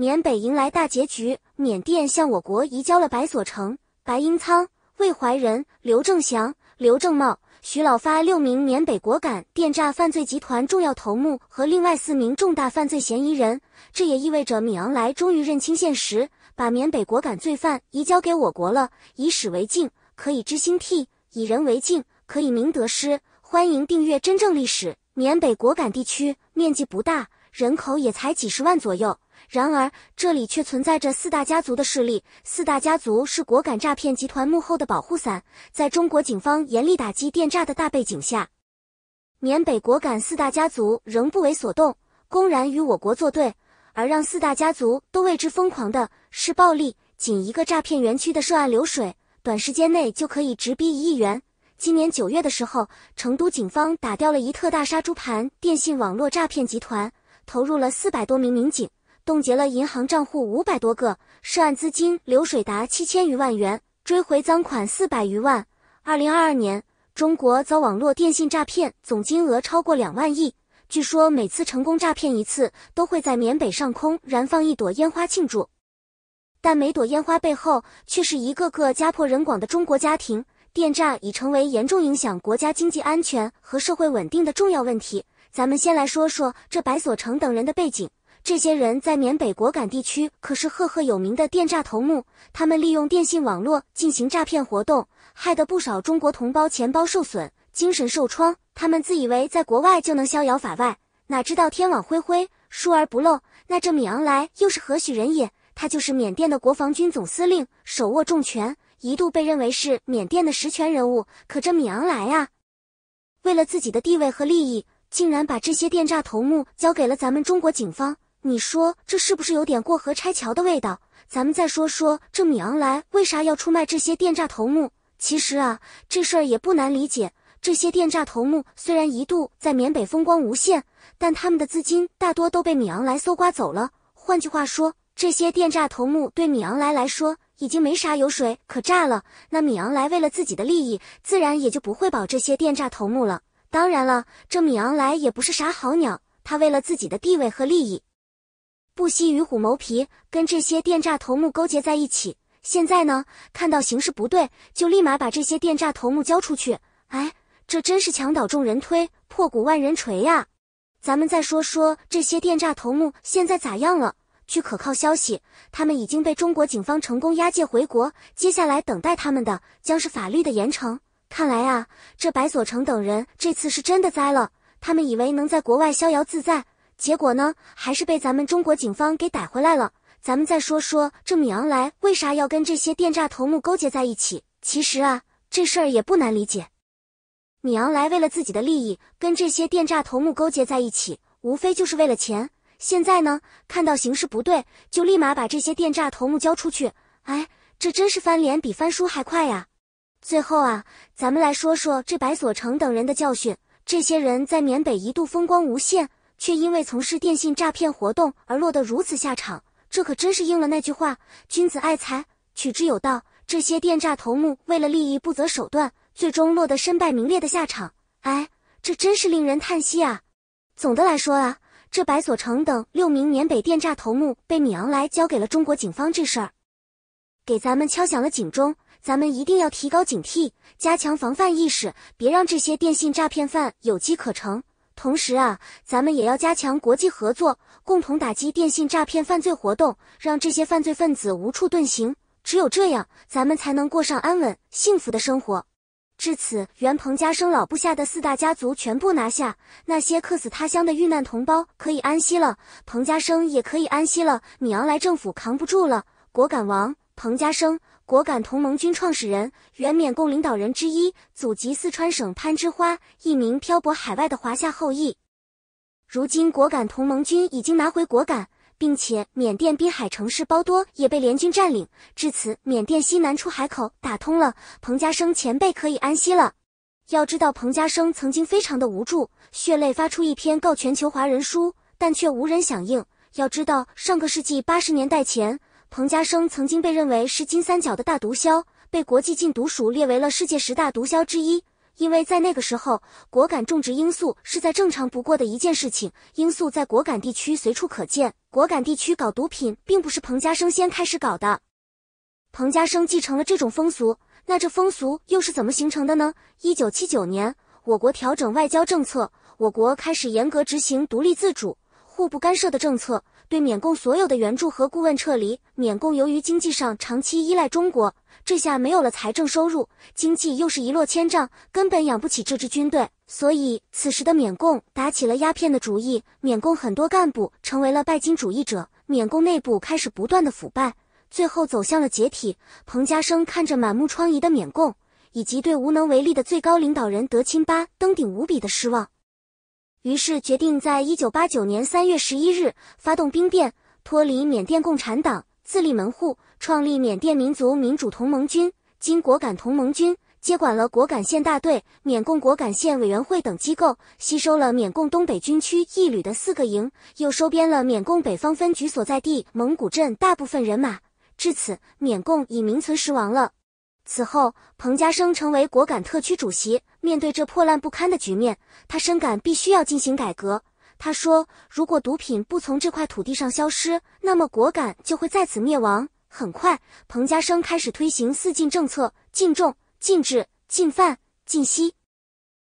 缅北迎来大结局，缅甸向我国移交了白所成、白英仓、魏怀仁、刘正祥、刘正茂、徐老发六名缅北果敢电诈犯罪集团重要头目和另外四名重大犯罪嫌疑人。这也意味着米昂莱终于认清现实，把缅北果敢罪犯移交给我国了。以史为镜，可以知兴替；以人为镜，可以明得失。欢迎订阅《真正历史》。缅北果敢地区面积不大，人口也才几十万左右。然而，这里却存在着四大家族的势力。四大家族是果敢诈骗集团幕后的保护伞。在中国警方严厉打击电诈的大背景下，缅北果敢四大家族仍不为所动，公然与我国作对。而让四大家族都为之疯狂的是暴力。仅一个诈骗园区的涉案流水，短时间内就可以直逼一亿元。今年九月的时候，成都警方打掉了“一特大杀猪盘”电信网络诈骗集团，投入了四百多名民警。冻结了银行账户五百多个，涉案资金流水达七千余万元，追回赃款四百余万。二零二二年，中国遭网络电信诈骗总金额超过两万亿。据说每次成功诈骗一次，都会在缅北上空燃放一朵烟花庆祝，但每朵烟花背后却是一个个家破人亡的中国家庭。电诈已成为严重影响国家经济安全和社会稳定的重要问题。咱们先来说说这白所成等人的背景。这些人在缅北果敢地区可是赫赫有名的电诈头目，他们利用电信网络进行诈骗活动，害得不少中国同胞钱包受损、精神受创。他们自以为在国外就能逍遥法外，哪知道天网恢恢，疏而不漏。那这米昂莱又是何许人也？他就是缅甸的国防军总司令，手握重权，一度被认为是缅甸的实权人物。可这米昂莱啊，为了自己的地位和利益，竟然把这些电诈头目交给了咱们中国警方。你说这是不是有点过河拆桥的味道？咱们再说说这米昂莱为啥要出卖这些电诈头目？其实啊，这事儿也不难理解。这些电诈头目虽然一度在缅北风光无限，但他们的资金大多都被米昂莱搜刮走了。换句话说，这些电诈头目对米昂莱来说已经没啥油水可榨了。那米昂莱为了自己的利益，自然也就不会保这些电诈头目了。当然了，这米昂莱也不是啥好鸟，他为了自己的地位和利益。不惜与虎谋皮，跟这些电诈头目勾结在一起。现在呢，看到形势不对，就立马把这些电诈头目交出去。哎，这真是墙倒众人推，破鼓万人锤呀！咱们再说说这些电诈头目现在咋样了？据可靠消息，他们已经被中国警方成功押解回国。接下来等待他们的将是法律的严惩。看来啊，这白所成等人这次是真的栽了。他们以为能在国外逍遥自在。结果呢，还是被咱们中国警方给逮回来了。咱们再说说这米昂莱为啥要跟这些电诈头目勾结在一起？其实啊，这事儿也不难理解。米昂莱为了自己的利益，跟这些电诈头目勾结在一起，无非就是为了钱。现在呢，看到形势不对，就立马把这些电诈头目交出去。哎，这真是翻脸比翻书还快呀！最后啊，咱们来说说这白所成等人的教训。这些人在缅北一度风光无限。却因为从事电信诈骗活动而落得如此下场，这可真是应了那句话：“君子爱财，取之有道。”这些电诈头目为了利益不择手段，最终落得身败名裂的下场。哎，这真是令人叹息啊！总的来说啊，这白所成等六名缅北电诈头目被米昂莱交给了中国警方这事儿，给咱们敲响了警钟。咱们一定要提高警惕，加强防范意识，别让这些电信诈骗犯有机可乘。同时啊，咱们也要加强国际合作，共同打击电信诈骗犯罪活动，让这些犯罪分子无处遁形。只有这样，咱们才能过上安稳幸福的生活。至此，袁鹏家生老部下的四大家族全部拿下，那些客死他乡的遇难同胞可以安息了，彭家生也可以安息了。米昂莱政府扛不住了，果敢王彭家生。果敢同盟军创始人，原缅共领导人之一，祖籍四川省攀枝花，一名漂泊海外的华夏后裔。如今，果敢同盟军已经拿回果敢，并且缅甸滨海城市包多也被联军占领。至此，缅甸西南出海口打通了，彭家声前辈可以安息了。要知道，彭家声曾经非常的无助，血泪发出一篇告全球华人书，但却无人响应。要知道，上个世纪八十年代前。彭家声曾经被认为是金三角的大毒枭，被国际禁毒署列为了世界十大毒枭之一。因为在那个时候，果敢种植罂粟是在正常不过的一件事情，罂粟在果敢地区随处可见。果敢地区搞毒品，并不是彭家声先开始搞的，彭家声继承了这种风俗。那这风俗又是怎么形成的呢？一九七九年，我国调整外交政策，我国开始严格执行独立自主、互不干涉的政策。对缅共所有的援助和顾问撤离。缅共由于经济上长期依赖中国，这下没有了财政收入，经济又是一落千丈，根本养不起这支军队。所以，此时的缅共打起了鸦片的主意。缅共很多干部成为了拜金主义者，缅共内部开始不断的腐败，最后走向了解体。彭家声看着满目疮痍的缅共，以及对无能为力的最高领导人德钦巴登顶无比的失望。于是决定在1989年3月11日发动兵变，脱离缅甸共产党，自立门户，创立缅甸民族民主同盟军（经果敢同盟军），接管了果敢县大队、缅共果敢县委员会等机构，吸收了缅共东北军区一旅的四个营，又收编了缅共北方分局所在地蒙古镇大部分人马。至此，缅共已名存实亡了。此后，彭家升成为果敢特区主席。面对这破烂不堪的局面，他深感必须要进行改革。他说：“如果毒品不从这块土地上消失，那么果敢就会在此灭亡。”很快，彭家升开始推行四禁政策：禁种、禁制、禁贩、禁吸。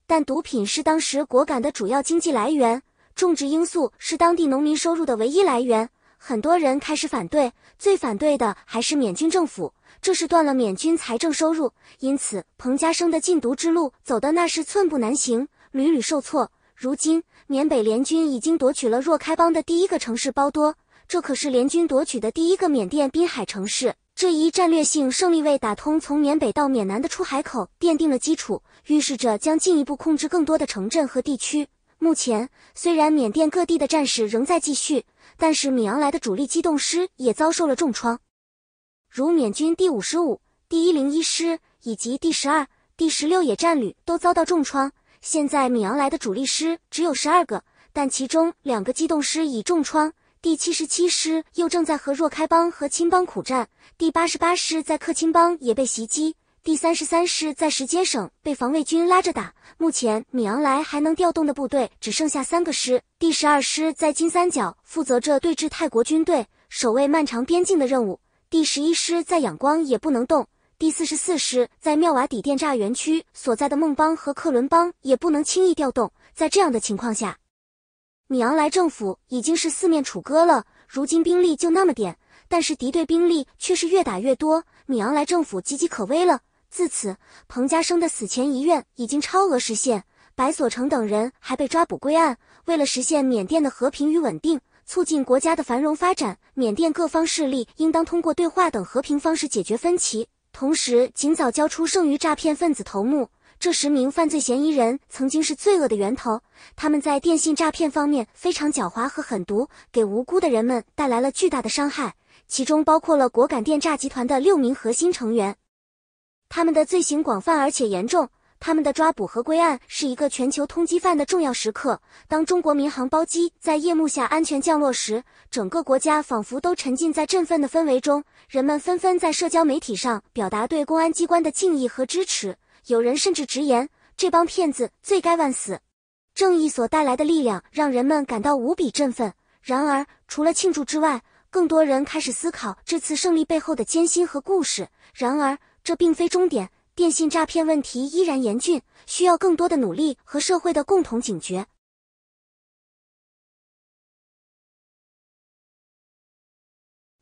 但毒品是当时果敢的主要经济来源，种植罂粟是当地农民收入的唯一来源。很多人开始反对，最反对的还是缅军政府，这是断了缅军财政收入。因此，彭家声的禁毒之路走得那是寸步难行，屡屡受挫。如今，缅北联军已经夺取了若开邦的第一个城市包多，这可是联军夺取的第一个缅甸滨海城市。这一战略性胜利为打通从缅北到缅南的出海口奠定了基础，预示着将进一步控制更多的城镇和地区。目前，虽然缅甸各地的战事仍在继续，但是米昂莱的主力机动师也遭受了重创，如缅军第五十五、第一零一师以及第十二、第十六野战旅都遭到重创。现在，米昂莱的主力师只有十二个，但其中两个机动师已重创。第七十七师又正在和若开邦和青邦苦战，第八十八师在克钦邦也被袭击。第三十三师在石阶省被防卫军拉着打，目前米昂莱还能调动的部队只剩下三个师。第十二师在金三角负责着对峙泰国军队、守卫漫长边境的任务。第十一师在仰光也不能动，第四十四师在妙瓦底电站园区所在的孟邦和克伦邦也不能轻易调动。在这样的情况下，米昂莱政府已经是四面楚歌了。如今兵力就那么点，但是敌对兵力却是越打越多，米昂莱政府岌岌可危了。自此，彭家声的死前遗愿已经超额实现。白所成等人还被抓捕归案。为了实现缅甸的和平与稳定，促进国家的繁荣发展，缅甸各方势力应当通过对话等和平方式解决分歧，同时尽早交出剩余诈骗分子头目。这十名犯罪嫌疑人曾经是罪恶的源头，他们在电信诈骗方面非常狡猾和狠毒，给无辜的人们带来了巨大的伤害，其中包括了果敢电诈集团的六名核心成员。他们的罪行广泛而且严重，他们的抓捕和归案是一个全球通缉犯的重要时刻。当中国民航包机在夜幕下安全降落时，整个国家仿佛都沉浸在振奋的氛围中。人们纷纷在社交媒体上表达对公安机关的敬意和支持，有人甚至直言：“这帮骗子罪该万死。”正义所带来的力量让人们感到无比振奋。然而，除了庆祝之外，更多人开始思考这次胜利背后的艰辛和故事。然而。这并非终点，电信诈骗问题依然严峻，需要更多的努力和社会的共同警觉。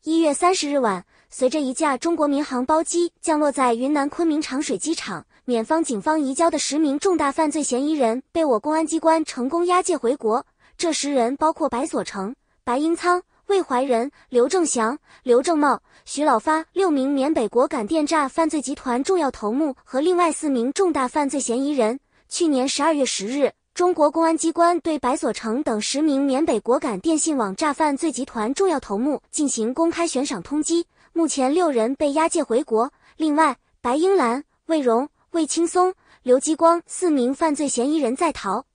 一月三十日晚，随着一架中国民航包机降落在云南昆明长水机场，缅方警方移交的十名重大犯罪嫌疑人被我公安机关成功押解回国。这十人包括白所成、白英仓。魏怀仁、刘正祥、刘正茂、徐老发六名缅北果敢电诈犯罪集团重要头目和另外四名重大犯罪嫌疑人，去年十二月十日，中国公安机关对白所成等十名缅北果敢电信网诈犯罪集团重要头目进行公开悬赏通缉。目前六人被押解回国，另外白英兰、魏荣、魏青松、刘继光四名犯罪嫌疑人在逃。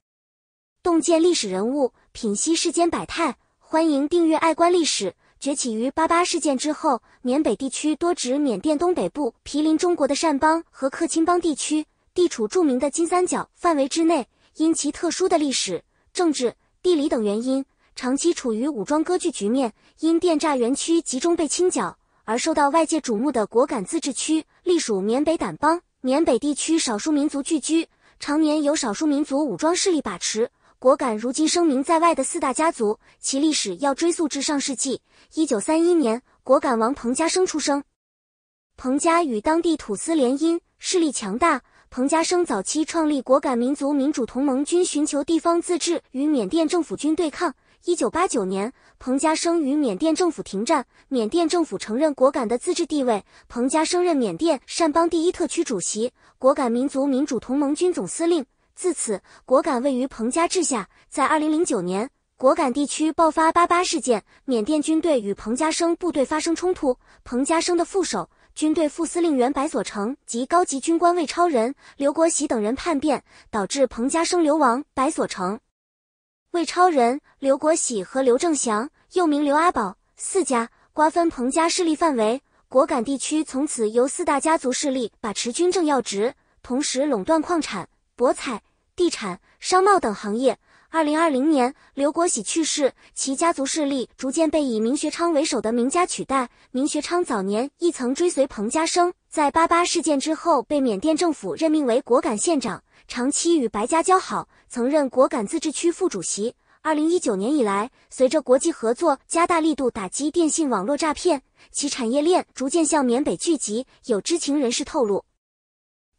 洞见历史人物，品析世间百态。欢迎订阅《爱观历史》。崛起于“八八事件”之后，缅北地区多指缅甸东北部毗邻中国的掸邦和克钦邦地区，地处著名的金三角范围之内。因其特殊的历史、政治、地理等原因，长期处于武装割据局面。因电诈园区集中被清剿而受到外界瞩目的果敢自治区，隶属缅北掸邦。缅北地区少数民族聚居，常年由少数民族武装势力把持。果敢如今声名在外的四大家族，其历史要追溯至上世纪一九三一年，果敢王彭家生出生。彭家与当地土司联姻，势力强大。彭家生早期创立果敢民族民主同盟军，寻求地方自治与缅甸政府军对抗。一九八九年，彭家生与缅甸政府停战，缅甸政府承认果敢的自治地位。彭家升任缅甸善邦第一特区主席，果敢民族民主同盟军总司令。自此，果敢位于彭家治下。在二零零九年，果敢地区爆发“八八事件”，缅甸军队与彭家声部队发生冲突。彭家声的副手、军队副司令员白所成及高级军官魏超仁、刘国喜等人叛变，导致彭家声流亡。白所成、魏超仁、刘国喜和刘正祥（又名刘阿宝）四家瓜分彭家势力范围。果敢地区从此由四大家族势力把持军政要职，同时垄断矿产。博彩、地产、商贸等行业。二零二零年，刘国喜去世，其家族势力逐渐被以明学昌为首的名家取代。明学昌早年亦曾追随彭家声，在八八事件之后被缅甸政府任命为果敢县长，长期与白家交好，曾任果敢自治区副主席。二零一九年以来，随着国际合作加大力度打击电信网络诈骗，其产业链逐渐向缅北聚集。有知情人士透露。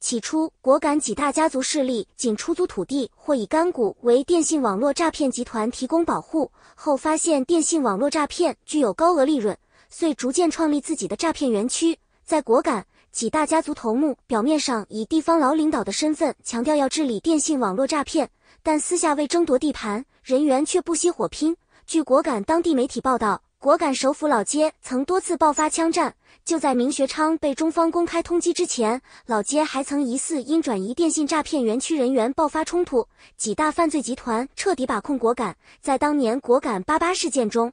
起初，果敢几大家族势力仅出租土地或以干股为电信网络诈骗集团提供保护，后发现电信网络诈骗具有高额利润，遂逐渐创立自己的诈骗园区。在果敢，几大家族头目表面上以地方老领导的身份强调要治理电信网络诈骗，但私下为争夺地盘，人员却不惜火拼。据果敢当地媒体报道。果敢首府老街曾多次爆发枪战。就在明学昌被中方公开通缉之前，老街还曾疑似因转移电信诈骗园区人员爆发冲突。几大犯罪集团彻底把控果敢。在当年果敢“八八”事件中，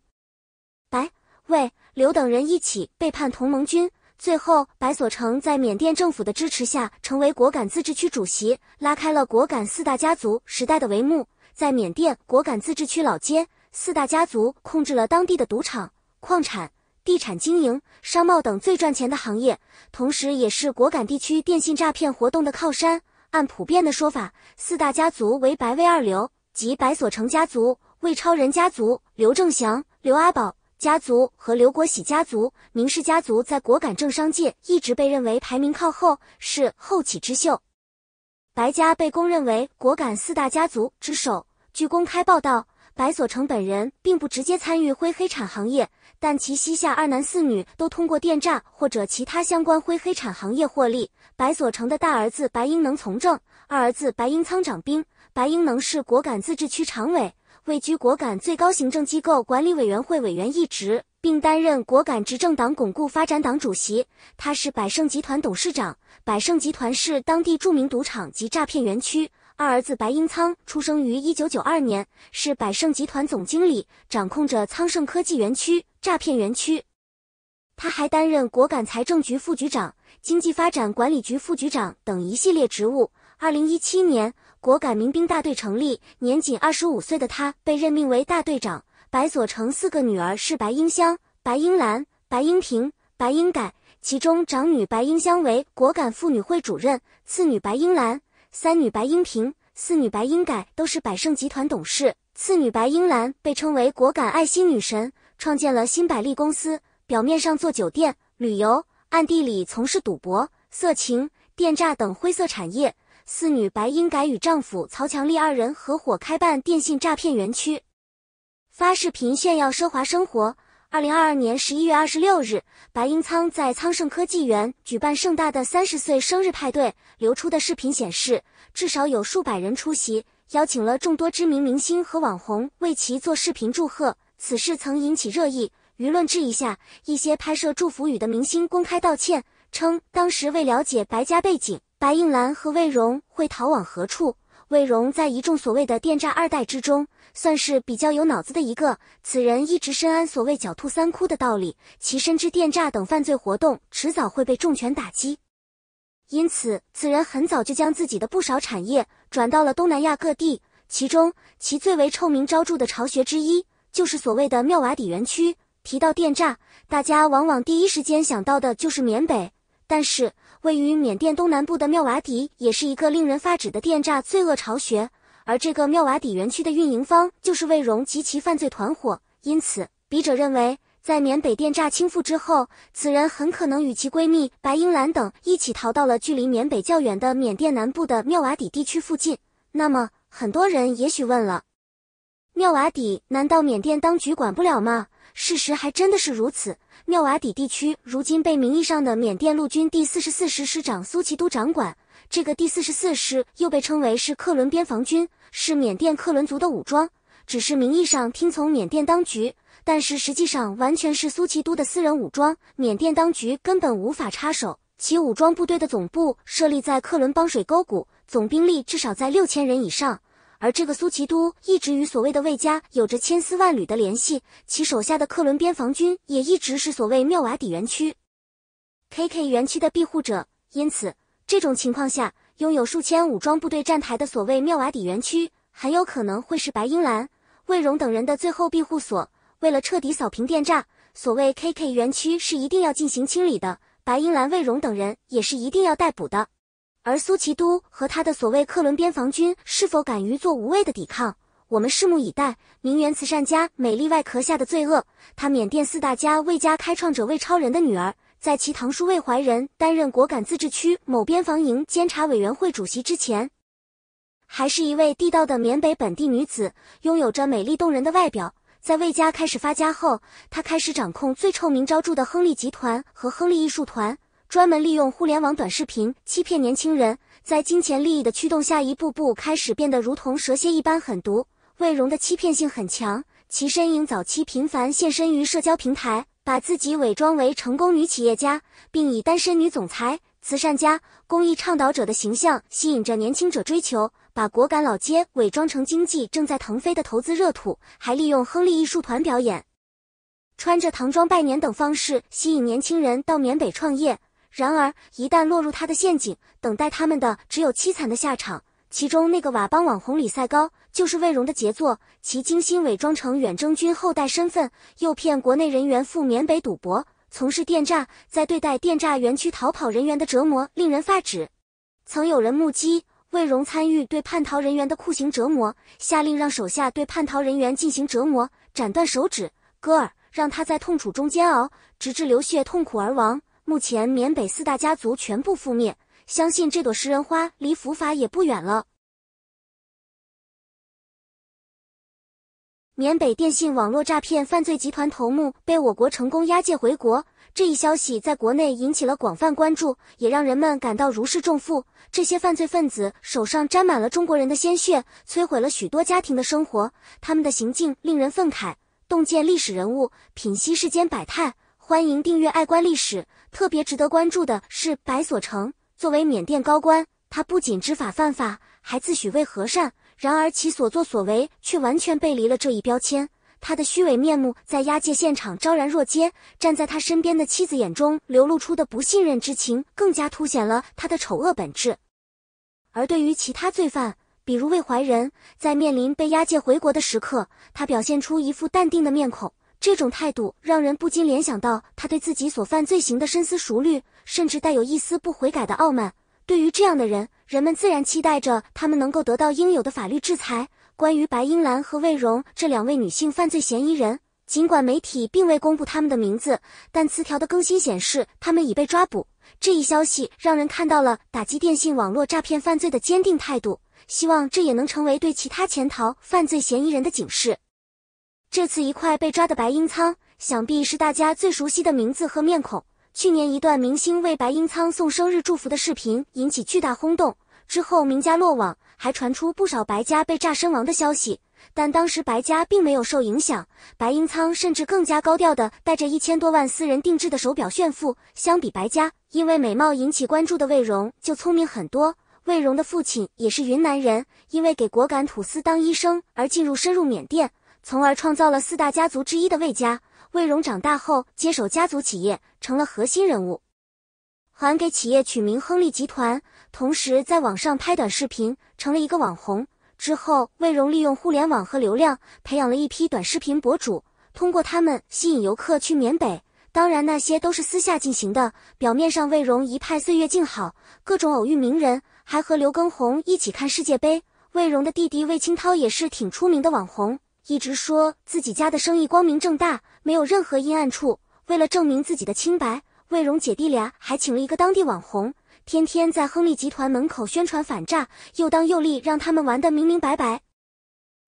白、魏、刘等人一起背叛同盟军，最后白所成在缅甸政府的支持下成为果敢自治区主席，拉开了果敢四大家族时代的帷幕。在缅甸果敢自治区老街。四大家族控制了当地的赌场、矿产、地产经营、商贸等最赚钱的行业，同时也是果敢地区电信诈骗活动的靠山。按普遍的说法，四大家族为白卫二流，即白所成家族、魏超人家族、刘正祥、刘阿宝家族和刘国喜家族。明氏家族在果敢政商界一直被认为排名靠后，是后起之秀。白家被公认为果敢四大家族之首。据公开报道。白所成本人并不直接参与灰黑产行业，但其膝下二男四女都通过电诈或者其他相关灰黑产行业获利。白所成的大儿子白英能从政，二儿子白英仓掌兵。白英能是果敢自治区常委，位居果敢最高行政机构管理委员会委员一职，并担任果敢执政党巩固发展党主席。他是百盛集团董事长，百盛集团是当地著名赌场及诈骗园区。二儿子白英仓出生于一九九二年，是百盛集团总经理，掌控着昌盛科技园区诈骗园区。他还担任果敢财政局副局长、经济发展管理局副局长等一系列职务。二零一七年，果敢民兵大队成立，年仅二十五岁的他被任命为大队长。白左成四个女儿是白英香、白英兰、白英平、白英改，其中长女白英香为果敢妇女会主任，次女白英兰。三女白英平，四女白英改都是百盛集团董事。次女白英兰被称为果敢爱心女神，创建了新百利公司，表面上做酒店旅游，暗地里从事赌博、色情、电诈等灰色产业。四女白英改与丈夫曹强利二人合伙开办电信诈骗园区，发视频炫耀奢华生活。二零二二年十一月二十六日，白英仓在仓盛科技园举办盛大的三十岁生日派对。流出的视频显示，至少有数百人出席，邀请了众多知名明星和网红为其做视频祝贺。此事曾引起热议，舆论质疑下，一些拍摄祝福语的明星公开道歉，称当时未了解白家背景。白映兰和魏荣会逃往何处？魏荣在一众所谓的“电诈二代”之中。算是比较有脑子的一个，此人一直深谙所谓“狡兔三窟”的道理，其深知电诈等犯罪活动迟早会被重拳打击，因此此人很早就将自己的不少产业转到了东南亚各地。其中，其最为臭名昭著的巢穴之一，就是所谓的妙瓦底园区。提到电诈，大家往往第一时间想到的就是缅北，但是位于缅甸东南部的妙瓦底，也是一个令人发指的电诈罪恶巢穴。而这个妙瓦底园区的运营方就是魏荣及其犯罪团伙，因此笔者认为，在缅北电诈倾覆之后，此人很可能与其闺蜜白英兰等一起逃到了距离缅北较远的缅甸南部的妙瓦底地区附近。那么，很多人也许问了：妙瓦底难道缅甸当局管不了吗？事实还真的是如此，妙瓦底地区如今被名义上的缅甸陆军第四十四师师长苏其都掌管。这个第四十四师又被称为是克伦边防军，是缅甸克伦族的武装，只是名义上听从缅甸当局，但是实际上完全是苏奇都的私人武装，缅甸当局根本无法插手。其武装部队的总部设立在克伦邦水沟谷，总兵力至少在六千人以上。而这个苏奇都一直与所谓的魏家有着千丝万缕的联系，其手下的克伦边防军也一直是所谓妙瓦底园区 K K 园区的庇护者，因此。这种情况下，拥有数千武装部队站台的所谓妙瓦底园区，很有可能会是白英兰、魏荣等人的最后庇护所。为了彻底扫平电诈，所谓 KK 园区是一定要进行清理的，白英兰、魏荣等人也是一定要逮捕的。而苏其都和他的所谓克伦边防军是否敢于做无谓的抵抗，我们拭目以待。名媛慈善家美丽外壳下的罪恶，他缅甸四大家魏家开创者魏超人的女儿。在其堂叔魏怀仁担任果敢自治区某边防营监察委员会主席之前，还是一位地道的缅北本地女子，拥有着美丽动人的外表。在魏家开始发家后，她开始掌控最臭名昭著的亨利集团和亨利艺术团，专门利用互联网短视频欺骗年轻人。在金钱利益的驱动下，一步步开始变得如同蛇蝎一般狠毒。魏荣的欺骗性很强，其身影早期频繁现身于社交平台。把自己伪装为成功女企业家，并以单身女总裁、慈善家、公益倡导者的形象吸引着年轻者追求。把果敢老街伪装成经济正在腾飞的投资热土，还利用亨利艺术团表演、穿着唐装拜年等方式吸引年轻人到缅北创业。然而，一旦落入他的陷阱，等待他们的只有凄惨的下场。其中那个佤邦网红李赛高。就是魏荣的杰作，其精心伪装成远征军后代身份，诱骗国内人员赴缅北赌博，从事电诈。在对待电诈园区逃跑人员的折磨，令人发指。曾有人目击魏荣参与对叛逃人员的酷刑折磨，下令让手下对叛逃人员进行折磨，斩断手指、割耳，让他在痛楚中煎熬，直至流血痛苦而亡。目前，缅北四大家族全部覆灭，相信这朵食人花离伏法也不远了。缅北电信网络诈骗犯罪集团头目被我国成功押解回国，这一消息在国内引起了广泛关注，也让人们感到如释重负。这些犯罪分子手上沾满了中国人的鲜血，摧毁了许多家庭的生活，他们的行径令人愤慨。洞见历史人物，品析世间百态，欢迎订阅《爱观历史》。特别值得关注的是，白所成作为缅甸高官，他不仅知法犯法，还自诩为和善。然而，其所作所为却完全背离了这一标签。他的虚伪面目在押解现场昭然若揭。站在他身边的妻子眼中流露出的不信任之情，更加凸显了他的丑恶本质。而对于其他罪犯，比如魏怀仁，在面临被押解回国的时刻，他表现出一副淡定的面孔。这种态度让人不禁联想到他对自己所犯罪行的深思熟虑，甚至带有一丝不悔改的傲慢。对于这样的人，人们自然期待着他们能够得到应有的法律制裁。关于白英兰和魏荣这两位女性犯罪嫌疑人，尽管媒体并未公布他们的名字，但词条的更新显示他们已被抓捕。这一消息让人看到了打击电信网络诈骗犯罪的坚定态度，希望这也能成为对其他潜逃犯罪嫌疑人的警示。这次一块被抓的白英仓，想必是大家最熟悉的名字和面孔。去年一段明星为白英仓送生日祝福的视频引起巨大轰动，之后名家落网，还传出不少白家被炸身亡的消息，但当时白家并没有受影响。白英仓甚至更加高调的带着一千多万私人定制的手表炫富。相比白家，因为美貌引起关注的魏荣就聪明很多。魏荣的父亲也是云南人，因为给果敢土司当医生而进入深入缅甸，从而创造了四大家族之一的魏家。魏荣长大后接手家族企业，成了核心人物，还给企业取名“亨利集团”。同时，在网上拍短视频，成了一个网红。之后，魏荣利用互联网和流量，培养了一批短视频博主，通过他们吸引游客去缅北。当然，那些都是私下进行的，表面上魏荣一派岁月静好，各种偶遇名人，还和刘畊宏一起看世界杯。魏荣的弟弟魏清涛也是挺出名的网红，一直说自己家的生意光明正大。没有任何阴暗处。为了证明自己的清白，魏荣姐弟俩还请了一个当地网红，天天在亨利集团门口宣传反诈，又当又立，让他们玩得明明白白。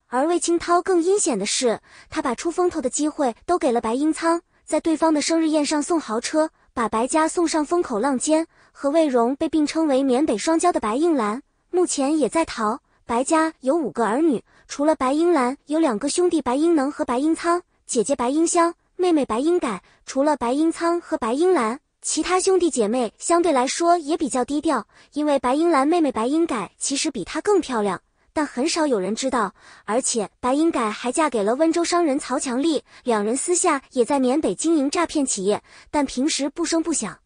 而魏清涛更阴险的是，他把出风头的机会都给了白英仓，在对方的生日宴上送豪车，把白家送上风口浪尖。和魏荣被并称为缅北双骄的白英兰，目前也在逃。白家有五个儿女，除了白英兰，有两个兄弟白英能和白英仓。姐姐白英香，妹妹白英改，除了白英仓和白英兰，其他兄弟姐妹相对来说也比较低调。因为白英兰妹妹白英改其实比她更漂亮，但很少有人知道。而且白英改还嫁给了温州商人曹强利，两人私下也在缅北经营诈骗企业，但平时不声不响。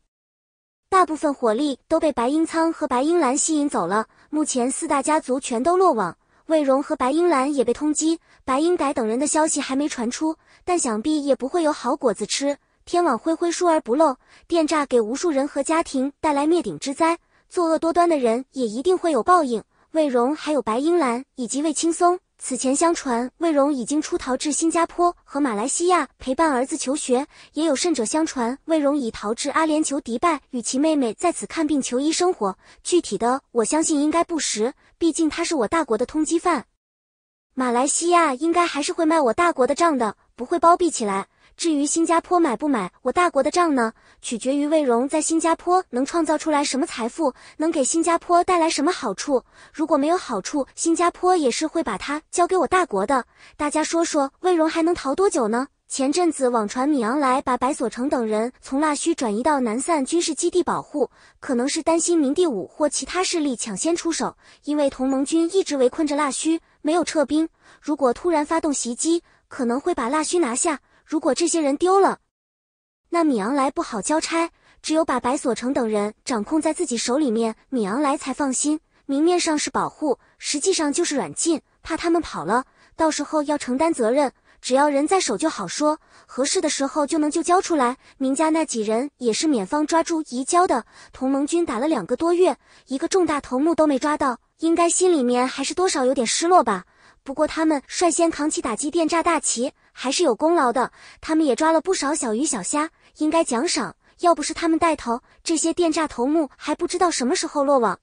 大部分火力都被白英仓和白英兰吸引走了。目前四大家族全都落网，魏荣和白英兰也被通缉。白英改等人的消息还没传出，但想必也不会有好果子吃。天网恢恢，疏而不漏，电诈给无数人和家庭带来灭顶之灾，作恶多端的人也一定会有报应。魏荣还有白英兰以及魏青松，此前相传魏荣已经出逃至新加坡和马来西亚，陪伴儿子求学；也有甚者相传魏荣已逃至阿联酋迪拜，与其妹妹在此看病求医生活。具体的，我相信应该不实，毕竟他是我大国的通缉犯。马来西亚应该还是会卖我大国的账的，不会包庇起来。至于新加坡买不买我大国的账呢？取决于魏荣在新加坡能创造出来什么财富，能给新加坡带来什么好处。如果没有好处，新加坡也是会把它交给我大国的。大家说说，魏荣还能逃多久呢？前阵子网传米昂莱把白所成等人从腊戌转移到南散军事基地保护，可能是担心明第五或其他势力抢先出手，因为同盟军一直围困着腊戌，没有撤兵，如果突然发动袭击，可能会把腊须拿下。如果这些人丢了，那米昂莱不好交差，只有把白所成等人掌控在自己手里面，米昂莱才放心。明面上是保护，实际上就是软禁，怕他们跑了，到时候要承担责任。只要人在手就好说，合适的时候就能就交出来。明家那几人也是缅方抓住移交的，同盟军打了两个多月，一个重大头目都没抓到。应该心里面还是多少有点失落吧。不过他们率先扛起打击电诈大旗，还是有功劳的。他们也抓了不少小鱼小虾，应该奖赏。要不是他们带头，这些电诈头目还不知道什么时候落网。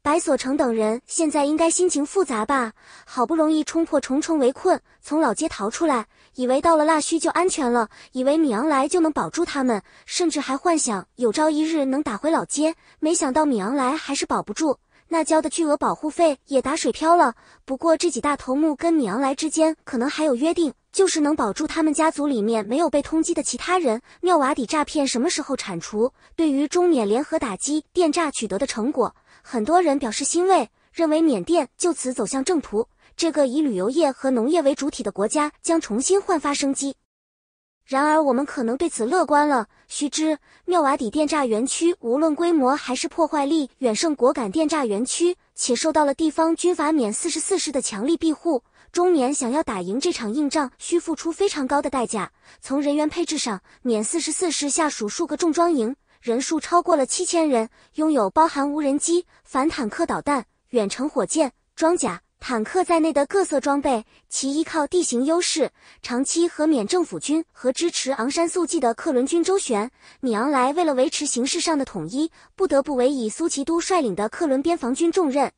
白所成等人现在应该心情复杂吧？好不容易冲破重重围困，从老街逃出来，以为到了腊戌就安全了，以为米昂来就能保住他们，甚至还幻想有朝一日能打回老街。没想到米昂来还是保不住。那交的巨额保护费也打水漂了。不过，这几大头目跟米昂莱之间可能还有约定，就是能保住他们家族里面没有被通缉的其他人。妙瓦底诈骗什么时候铲除？对于中缅联合打击电诈取得的成果，很多人表示欣慰，认为缅甸就此走向正途。这个以旅游业和农业为主体的国家将重新焕发生机。然而，我们可能对此乐观了。须知，妙瓦底电诈园区无论规模还是破坏力，远胜果敢电诈园区，且受到了地方军阀免四十四师的强力庇护。中缅想要打赢这场硬仗，需付出非常高的代价。从人员配置上，缅四十四师下属数个重装营，人数超过了七千人，拥有包含无人机、反坦克导弹、远程火箭、装甲。坦克在内的各色装备，其依靠地形优势，长期和缅政府军和支持昂山素季的克伦军周旋。米昂莱为了维持形式上的统一，不得不委以苏奇都率领的克伦边防军重任，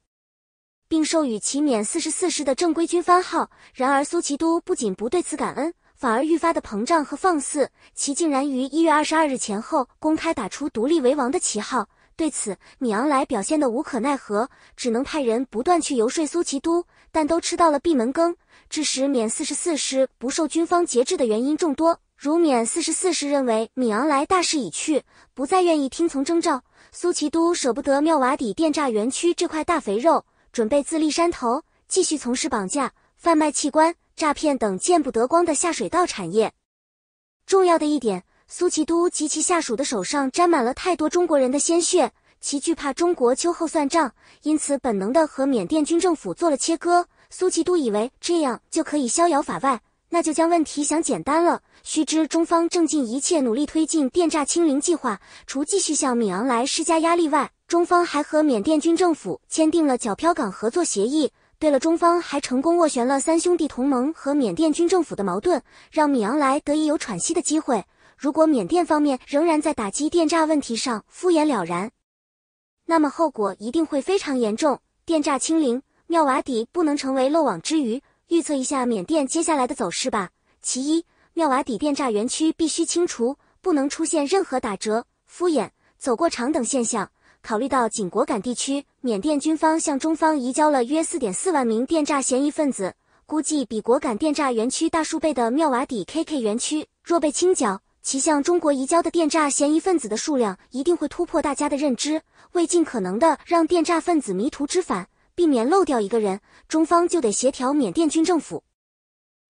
并授予其缅四十四师的正规军番号。然而，苏奇都不仅不对此感恩，反而愈发的膨胀和放肆，其竟然于一月二十二日前后公开打出独立为王的旗号。对此，米昂莱表现得无可奈何，只能派人不断去游说苏奇都，但都吃到了闭门羹。致使缅四十四师不受军方节制的原因众多，如缅四十四师认为米昂莱大势已去，不再愿意听从征召；苏奇都舍不得妙瓦底电诈园区这块大肥肉，准备自立山头，继续从事绑架、贩卖器官、诈骗等见不得光的下水道产业。重要的一点。苏齐都及其下属的手上沾满了太多中国人的鲜血，其惧怕中国秋后算账，因此本能的和缅甸军政府做了切割。苏齐都以为这样就可以逍遥法外，那就将问题想简单了。须知中方正尽一切努力推进电诈清零计划，除继续向米昂莱施加压力外，中方还和缅甸军政府签订了缴漂港合作协议。对了，中方还成功斡旋了三兄弟同盟和缅甸军政府的矛盾，让米昂莱得以有喘息的机会。如果缅甸方面仍然在打击电诈问题上敷衍了然，那么后果一定会非常严重。电诈清零，妙瓦底不能成为漏网之鱼。预测一下缅甸接下来的走势吧。其一，妙瓦底电诈园区必须清除，不能出现任何打折、敷衍、走过场等现象。考虑到景果敢地区缅甸军方向中方移交了约四点四万名电诈嫌疑分子，估计比果敢电诈园区大数倍的妙瓦底 KK 园区若被清剿。其向中国移交的电诈嫌疑分子的数量一定会突破大家的认知。为尽可能的让电诈分子迷途知返，避免漏掉一个人，中方就得协调缅甸军政府、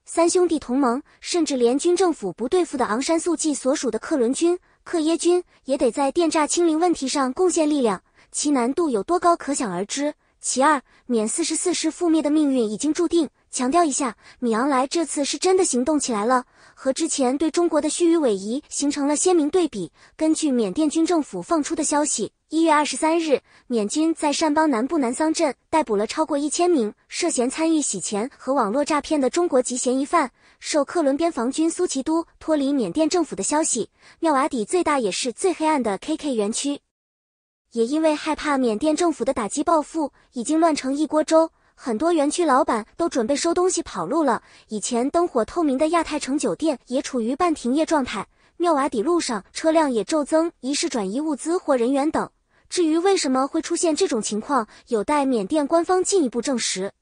三兄弟同盟，甚至连军政府不对付的昂山素季所属的克伦军、克耶军也得在电诈清零问题上贡献力量。其难度有多高，可想而知。其二，缅四十四师覆灭的命运已经注定。强调一下，米昂莱这次是真的行动起来了。和之前对中国的虚与委蛇形成了鲜明对比。根据缅甸军政府放出的消息，一月二十三日，缅军在善邦南部南桑镇逮捕了超过一千名涉嫌参与洗钱和网络诈骗的中国籍嫌疑犯。受克伦边防军苏奇都脱离缅甸政府的消息，妙瓦底最大也是最黑暗的 KK 园区，也因为害怕缅甸政府的打击报复，已经乱成一锅粥。很多园区老板都准备收东西跑路了。以前灯火透明的亚太城酒店也处于半停业状态。妙瓦底路上车辆也骤增，疑似转移物资或人员等。至于为什么会出现这种情况，有待缅甸官方进一步证实。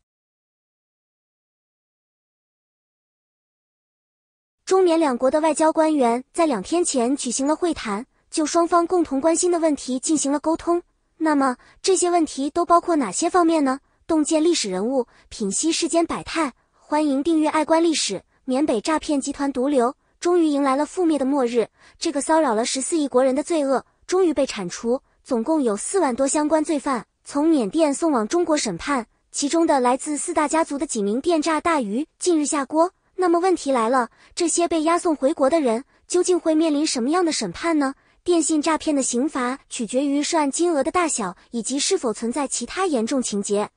中缅两国的外交官员在两天前举行了会谈，就双方共同关心的问题进行了沟通。那么这些问题都包括哪些方面呢？洞见历史人物，品析世间百态。欢迎订阅《爱观历史》。缅北诈骗集团毒瘤终于迎来了覆灭的末日，这个骚扰了十四亿国人的罪恶终于被铲除。总共有四万多相关罪犯从缅甸送往中国审判，其中的来自四大家族的几名电诈大鱼近日下锅。那么问题来了，这些被押送回国的人究竟会面临什么样的审判呢？电信诈骗的刑罚取决于涉案金额的大小以及是否存在其他严重情节。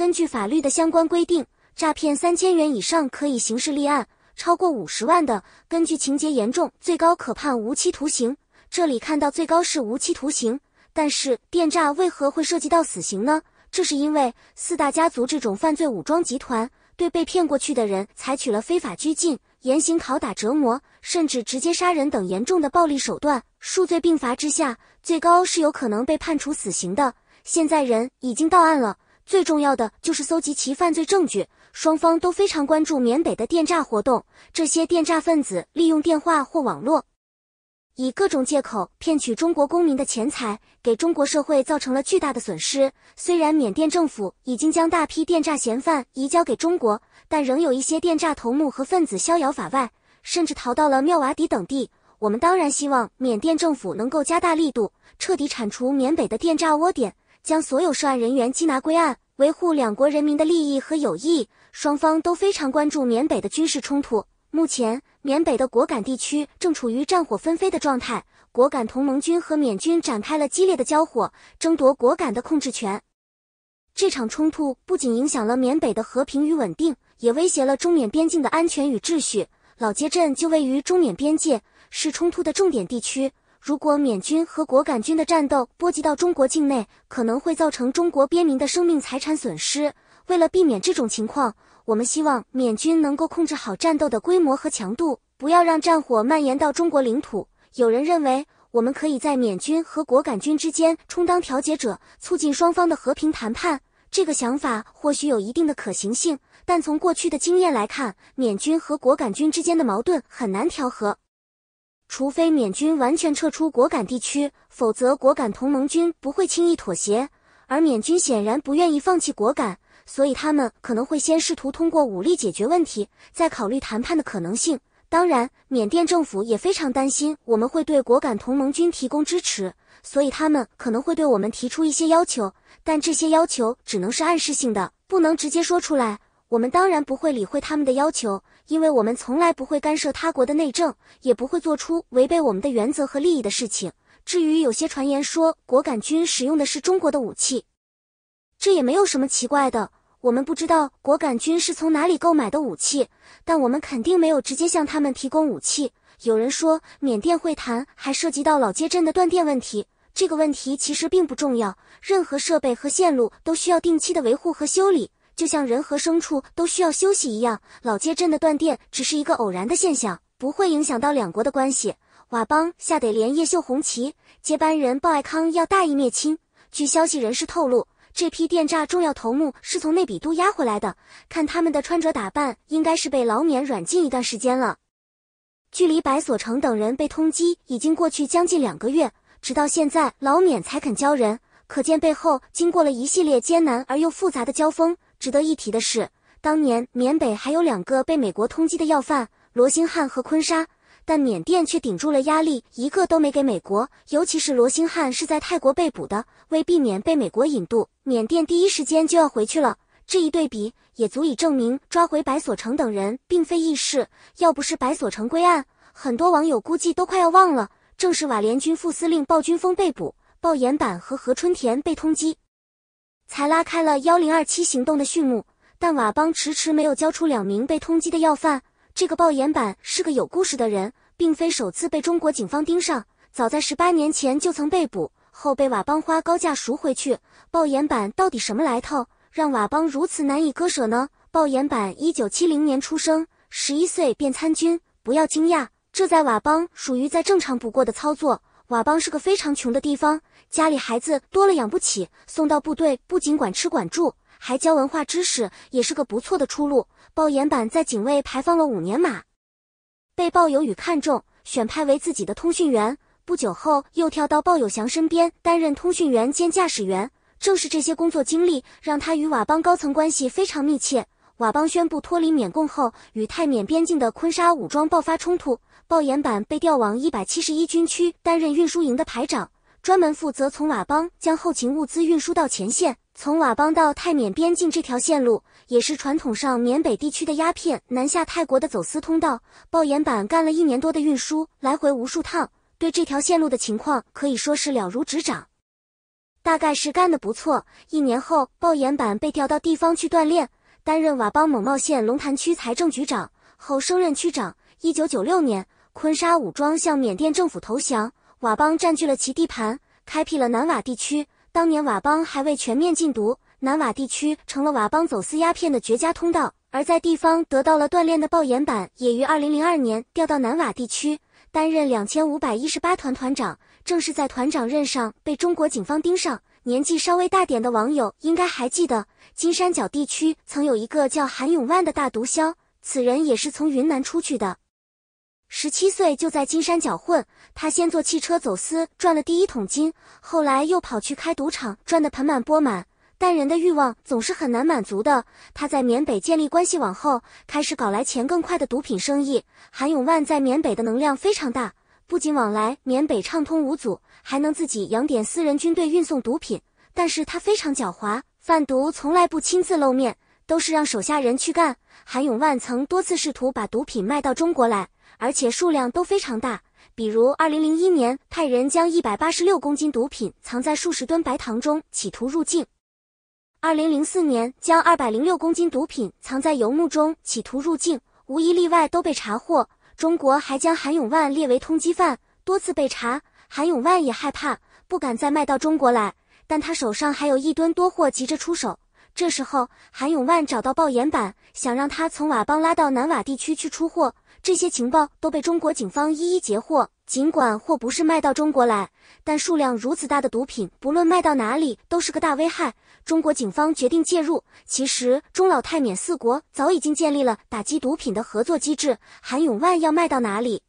根据法律的相关规定，诈骗三千元以上可以刑事立案，超过五十万的，根据情节严重，最高可判无期徒刑。这里看到最高是无期徒刑，但是电诈为何会涉及到死刑呢？这是因为四大家族这种犯罪武装集团对被骗过去的人采取了非法拘禁、严刑拷打、折磨，甚至直接杀人等严重的暴力手段，数罪并罚之下，最高是有可能被判处死刑的。现在人已经到案了。最重要的就是搜集其犯罪证据。双方都非常关注缅北的电诈活动。这些电诈分子利用电话或网络，以各种借口骗取中国公民的钱财，给中国社会造成了巨大的损失。虽然缅甸政府已经将大批电诈嫌犯移交给中国，但仍有一些电诈头目和分子逍遥法外，甚至逃到了妙瓦底等地。我们当然希望缅甸政府能够加大力度，彻底铲除缅北的电诈窝点。将所有涉案人员缉拿归案，维护两国人民的利益和友谊。双方都非常关注缅北的军事冲突。目前，缅北的果敢地区正处于战火纷飞的状态，果敢同盟军和缅军展开了激烈的交火，争夺果敢的控制权。这场冲突不仅影响了缅北的和平与稳定，也威胁了中缅边境的安全与秩序。老街镇就位于中缅边界，是冲突的重点地区。如果缅军和果敢军的战斗波及到中国境内，可能会造成中国边民的生命财产损失。为了避免这种情况，我们希望缅军能够控制好战斗的规模和强度，不要让战火蔓延到中国领土。有人认为，我们可以在缅军和果敢军之间充当调解者，促进双方的和平谈判。这个想法或许有一定的可行性，但从过去的经验来看，缅军和果敢军之间的矛盾很难调和。除非缅军完全撤出果敢地区，否则果敢同盟军不会轻易妥协。而缅军显然不愿意放弃果敢，所以他们可能会先试图通过武力解决问题，再考虑谈判的可能性。当然，缅甸政府也非常担心我们会对果敢同盟军提供支持，所以他们可能会对我们提出一些要求，但这些要求只能是暗示性的，不能直接说出来。我们当然不会理会他们的要求。因为我们从来不会干涉他国的内政，也不会做出违背我们的原则和利益的事情。至于有些传言说果敢军使用的是中国的武器，这也没有什么奇怪的。我们不知道果敢军是从哪里购买的武器，但我们肯定没有直接向他们提供武器。有人说缅甸会谈还涉及到老街镇的断电问题，这个问题其实并不重要。任何设备和线路都需要定期的维护和修理。就像人和牲畜都需要休息一样，老街镇的断电只是一个偶然的现象，不会影响到两国的关系。佤邦吓得连夜绣红旗，接班人鲍爱康要大义灭亲。据消息人士透露，这批电诈重要头目是从内比都押回来的，看他们的穿着打扮，应该是被老缅软禁一段时间了。距离白所成等人被通缉已经过去将近两个月，直到现在老缅才肯交人，可见背后经过了一系列艰难而又复杂的交锋。值得一提的是，当年缅北还有两个被美国通缉的要犯罗兴汉和坤沙，但缅甸却顶住了压力，一个都没给美国。尤其是罗兴汉是在泰国被捕的，为避免被美国引渡，缅甸第一时间就要回去了。这一对比也足以证明抓回白所成等人并非易事。要不是白所成归案，很多网友估计都快要忘了，正是瓦联军副司令鲍军峰被捕，鲍延板和何春田被通缉。才拉开了幺零二七行动的序幕，但佤邦迟迟没有交出两名被通缉的要犯。这个爆岩板是个有故事的人，并非首次被中国警方盯上，早在十八年前就曾被捕，后被佤邦花高价赎回去。爆岩板到底什么来头，让佤邦如此难以割舍呢？爆岩板一九七零年出生，十一岁便参军。不要惊讶，这在佤邦属于再正常不过的操作。佤邦是个非常穷的地方。家里孩子多了养不起，送到部队不仅管吃管住，还教文化知识，也是个不错的出路。鲍岩板在警卫排放了五年马，被鲍友宇看中，选派为自己的通讯员。不久后又跳到鲍友祥身边，担任通讯员兼驾驶员。正是这些工作经历，让他与佤邦高层关系非常密切。佤邦宣布脱离缅共后，与泰缅边境的昆沙武装爆发冲突，鲍岩板被调往一百七十一军区，担任运输营的排长。专门负责从佤邦将后勤物资运输到前线。从佤邦到泰缅边境这条线路，也是传统上缅北地区的鸦片南下泰国的走私通道。鲍岩板干了一年多的运输，来回无数趟，对这条线路的情况可以说是了如指掌。大概是干的不错。一年后，鲍岩板被调到地方去锻炼，担任佤邦勐茂县龙潭区财政局长，后升任区长。一九九六年，坤沙武装向缅甸政府投降。佤邦占据了其地盘，开辟了南佤地区。当年佤邦还未全面禁毒，南佤地区成了佤邦走私鸦片的绝佳通道。而在地方得到了锻炼的鲍岩板，也于二零零二年调到南佤地区，担任两千五百一十八团团长。正是在团长任上，被中国警方盯上。年纪稍微大点的网友应该还记得，金三角地区曾有一个叫韩永万的大毒枭，此人也是从云南出去的。十七岁就在金山搅混，他先做汽车走私赚了第一桶金，后来又跑去开赌场赚得盆满钵满。但人的欲望总是很难满足的。他在缅北建立关系网后，开始搞来钱更快的毒品生意。韩永万在缅北的能量非常大，不仅往来缅北畅通无阻，还能自己养点私人军队运送毒品。但是他非常狡猾，贩毒从来不亲自露面，都是让手下人去干。韩永万曾多次试图把毒品卖到中国来。而且数量都非常大，比如二零零一年派人将一百八十六公斤毒品藏在数十吨白糖中，企图入境；二零零四年将二百零六公斤毒品藏在油木中，企图入境，无一例外都被查获。中国还将韩永万列为通缉犯，多次被查，韩永万也害怕，不敢再卖到中国来。但他手上还有一吨多货，急着出手。这时候，韩永万找到鲍岩板，想让他从佤邦拉到南佤地区去出货。这些情报都被中国警方一一截获。尽管货不是卖到中国来，但数量如此大的毒品，不论卖到哪里都是个大危害。中国警方决定介入。其实，中老泰缅四国早已经建立了打击毒品的合作机制。韩永万要卖到哪里，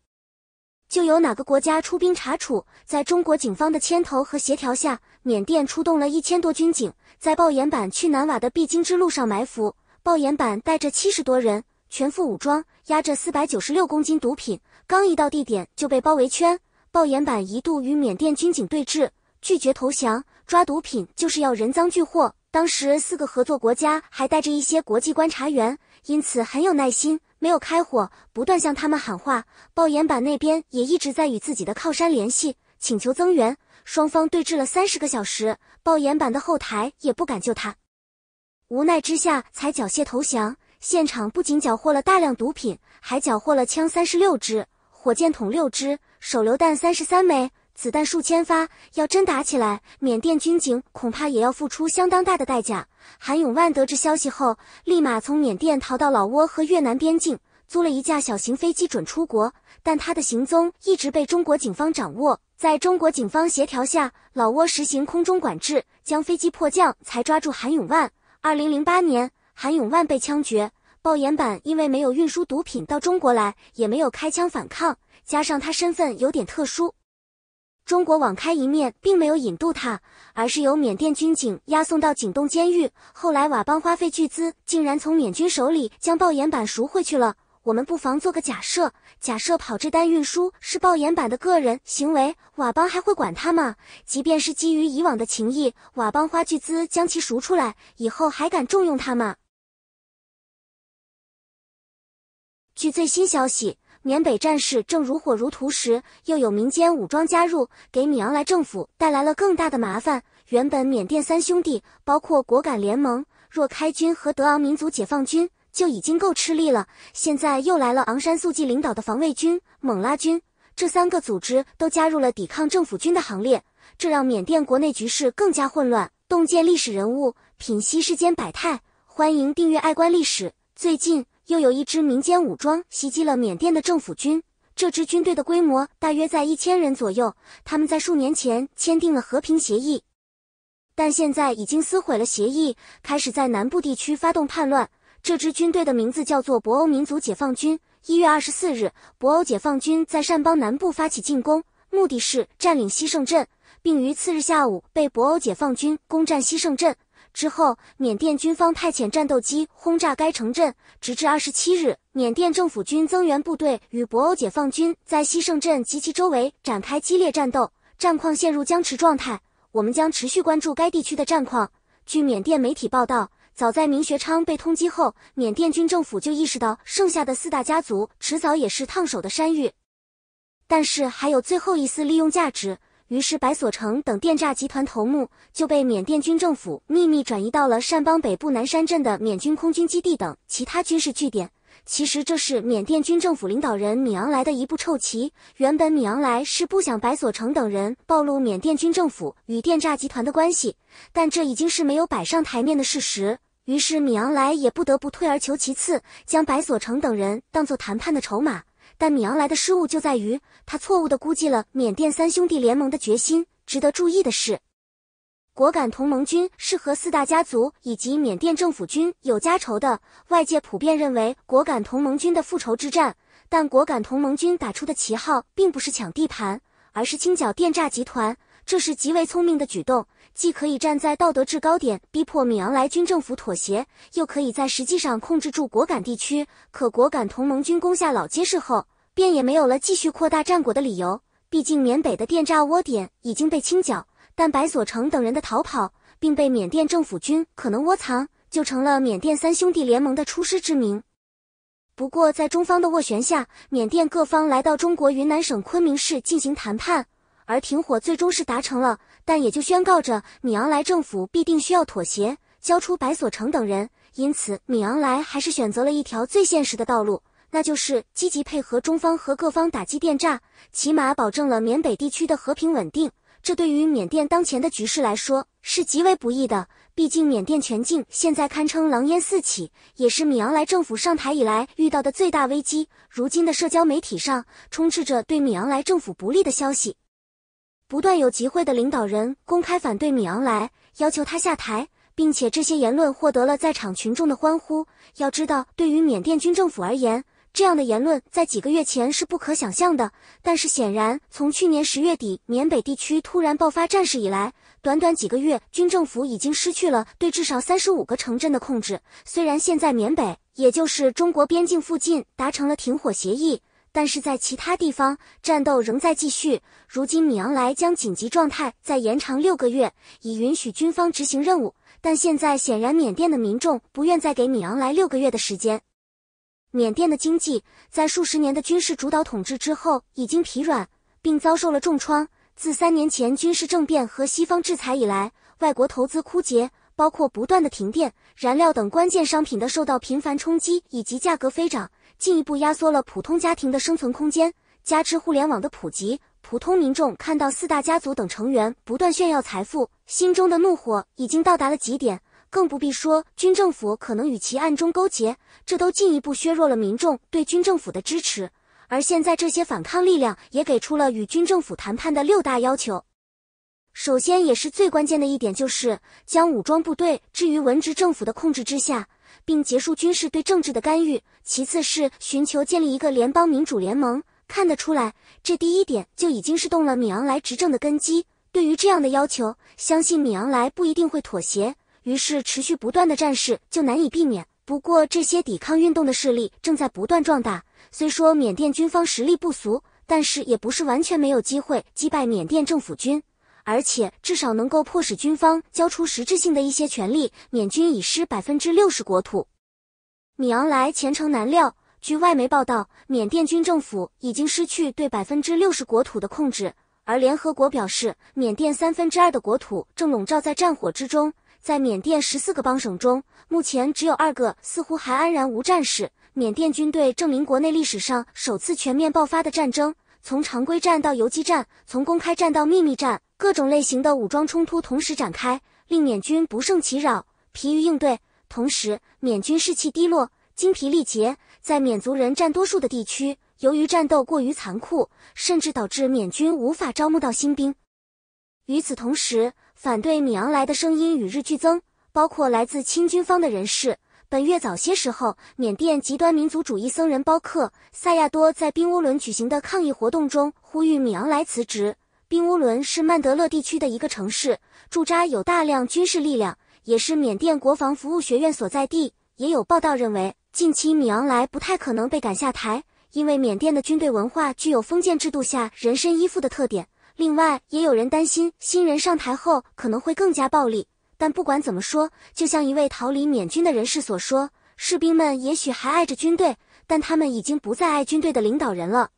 就由哪个国家出兵查处。在中国警方的牵头和协调下，缅甸出动了一千多军警，在爆岩板去南瓦的必经之路上埋伏。爆岩板带着七十多人。全副武装，压着四百九十六公斤毒品，刚一到地点就被包围圈。鲍岩板一度与缅甸军警对峙，拒绝投降。抓毒品就是要人赃俱获。当时四个合作国家还带着一些国际观察员，因此很有耐心，没有开火，不断向他们喊话。鲍岩板那边也一直在与自己的靠山联系，请求增援。双方对峙了三十个小时，鲍岩板的后台也不敢救他，无奈之下才缴械投降。现场不仅缴获了大量毒品，还缴获了枪三十六支、火箭筒六支、手榴弹三十三枚、子弹数千发。要真打起来，缅甸军警恐怕也要付出相当大的代价。韩永万得知消息后，立马从缅甸逃到老挝和越南边境，租了一架小型飞机准出国，但他的行踪一直被中国警方掌握。在中国警方协调下，老挝实行空中管制，将飞机迫降，才抓住韩永万。二零零八年。韩永万被枪决，鲍岩板因为没有运输毒品到中国来，也没有开枪反抗，加上他身份有点特殊，中国网开一面，并没有引渡他，而是由缅甸军警押送到景洞监狱。后来佤邦花费巨资，竟然从缅军手里将鲍岩板赎回去了。我们不妨做个假设：假设跑这单运输是鲍岩板的个人行为，佤邦还会管他吗？即便是基于以往的情谊，佤邦花巨资将其赎出来，以后还敢重用他吗？据最新消息，缅北战事正如火如荼时，又有民间武装加入，给米昂莱政府带来了更大的麻烦。原本缅甸三兄弟，包括果敢联盟、若开军和德昂民族解放军，就已经够吃力了，现在又来了昂山素季领导的防卫军、勐拉军，这三个组织都加入了抵抗政府军的行列，这让缅甸国内局势更加混乱。洞见历史人物，品析世间百态，欢迎订阅爱观历史。最近。又有一支民间武装袭击了缅甸的政府军，这支军队的规模大约在一千人左右。他们在数年前签订了和平协议，但现在已经撕毁了协议，开始在南部地区发动叛乱。这支军队的名字叫做博欧民族解放军。一月二十四日，博欧解放军在善邦南部发起进攻，目的是占领西胜镇，并于次日下午被博欧解放军攻占西胜镇。之后，缅甸军方派遣战斗机轰炸该城镇，直至二十七日，缅甸政府军增援部队与博欧解放军在西胜镇及其周围展开激烈战斗，战况陷入僵持状态。我们将持续关注该地区的战况。据缅甸媒体报道，早在明学昌被通缉后，缅甸军政府就意识到剩下的四大家族迟早也是烫手的山芋，但是还有最后一丝利用价值。于是，白所成等电诈集团头目就被缅甸军政府秘密转移到了善邦北部南山镇的缅军空军基地等其他军事据点。其实，这是缅甸军政府领导人米昂莱的一步臭棋。原本，米昂莱是不想白所成等人暴露缅甸军政府与电诈集团的关系，但这已经是没有摆上台面的事实。于是，米昂莱也不得不退而求其次，将白所成等人当作谈判的筹码。但米昂莱的失误就在于，他错误的估计了缅甸三兄弟联盟的决心。值得注意的是，果敢同盟军是和四大家族以及缅甸政府军有家仇的。外界普遍认为，果敢同盟军的复仇之战，但果敢同盟军打出的旗号并不是抢地盘，而是清剿电诈集团，这是极为聪明的举动。既可以站在道德制高点逼迫米昂莱军政府妥协，又可以在实际上控制住果敢地区。可果敢同盟军攻下老街市后，便也没有了继续扩大战果的理由。毕竟缅北的电诈窝点已经被清剿，但白所成等人的逃跑，并被缅甸政府军可能窝藏，就成了缅甸三兄弟联盟的出师之名。不过，在中方的斡旋下，缅甸各方来到中国云南省昆明市进行谈判，而停火最终是达成了。但也就宣告着米昂莱政府必定需要妥协，交出白所成等人。因此，米昂莱还是选择了一条最现实的道路，那就是积极配合中方和各方打击电诈，起码保证了缅北地区的和平稳定。这对于缅甸当前的局势来说是极为不易的。毕竟，缅甸全境现在堪称狼烟四起，也是米昂莱政府上台以来遇到的最大危机。如今的社交媒体上充斥着对米昂莱政府不利的消息。不断有集会的领导人公开反对米昂莱，要求他下台，并且这些言论获得了在场群众的欢呼。要知道，对于缅甸军政府而言，这样的言论在几个月前是不可想象的。但是，显然从去年十月底缅北地区突然爆发战事以来，短短几个月，军政府已经失去了对至少三十五个城镇的控制。虽然现在缅北，也就是中国边境附近达成了停火协议。但是在其他地方，战斗仍在继续。如今，米昂莱将紧急状态再延长六个月，以允许军方执行任务。但现在显然，缅甸的民众不愿再给米昂莱六个月的时间。缅甸的经济在数十年的军事主导统治之后已经疲软，并遭受了重创。自三年前军事政变和西方制裁以来，外国投资枯竭，包括不断的停电、燃料等关键商品的受到频繁冲击以及价格飞涨。进一步压缩了普通家庭的生存空间，加之互联网的普及，普通民众看到四大家族等成员不断炫耀财富，心中的怒火已经到达了极点。更不必说军政府可能与其暗中勾结，这都进一步削弱了民众对军政府的支持。而现在，这些反抗力量也给出了与军政府谈判的六大要求。首先，也是最关键的一点，就是将武装部队置于文职政府的控制之下，并结束军事对政治的干预。其次是寻求建立一个联邦民主联盟，看得出来，这第一点就已经是动了米昂莱执政的根基。对于这样的要求，相信米昂莱不一定会妥协，于是持续不断的战事就难以避免。不过，这些抵抗运动的势力正在不断壮大。虽说缅甸军方实力不俗，但是也不是完全没有机会击败缅甸政府军，而且至少能够迫使军方交出实质性的一些权利，缅军已失百分之六十国土。米昂莱前程难料。据外媒报道，缅甸军政府已经失去对百分之六十国土的控制，而联合国表示，缅甸三分之二的国土正笼罩在战火之中。在缅甸十四个邦省中，目前只有二个似乎还安然无战事。缅甸军队证明国内历史上首次全面爆发的战争，从常规战到游击战，从公开战到秘密战，各种类型的武装冲突同时展开，令缅军不胜其扰，疲于应对。同时，缅军士气低落，精疲力竭。在缅族人占多数的地区，由于战斗过于残酷，甚至导致缅军无法招募到新兵。与此同时，反对米昂莱的声音与日俱增，包括来自亲军方的人士。本月早些时候，缅甸极端民族主义僧人包克萨亚多在宾乌伦举行的抗议活动中呼吁米昂莱辞职。宾乌伦是曼德勒地区的一个城市，驻扎有大量军事力量。也是缅甸国防服务学院所在地。也有报道认为，近期米昂莱不太可能被赶下台，因为缅甸的军队文化具有封建制度下人身依附的特点。另外，也有人担心新人上台后可能会更加暴力。但不管怎么说，就像一位逃离缅军的人士所说：“士兵们也许还爱着军队，但他们已经不再爱军队的领导人了。”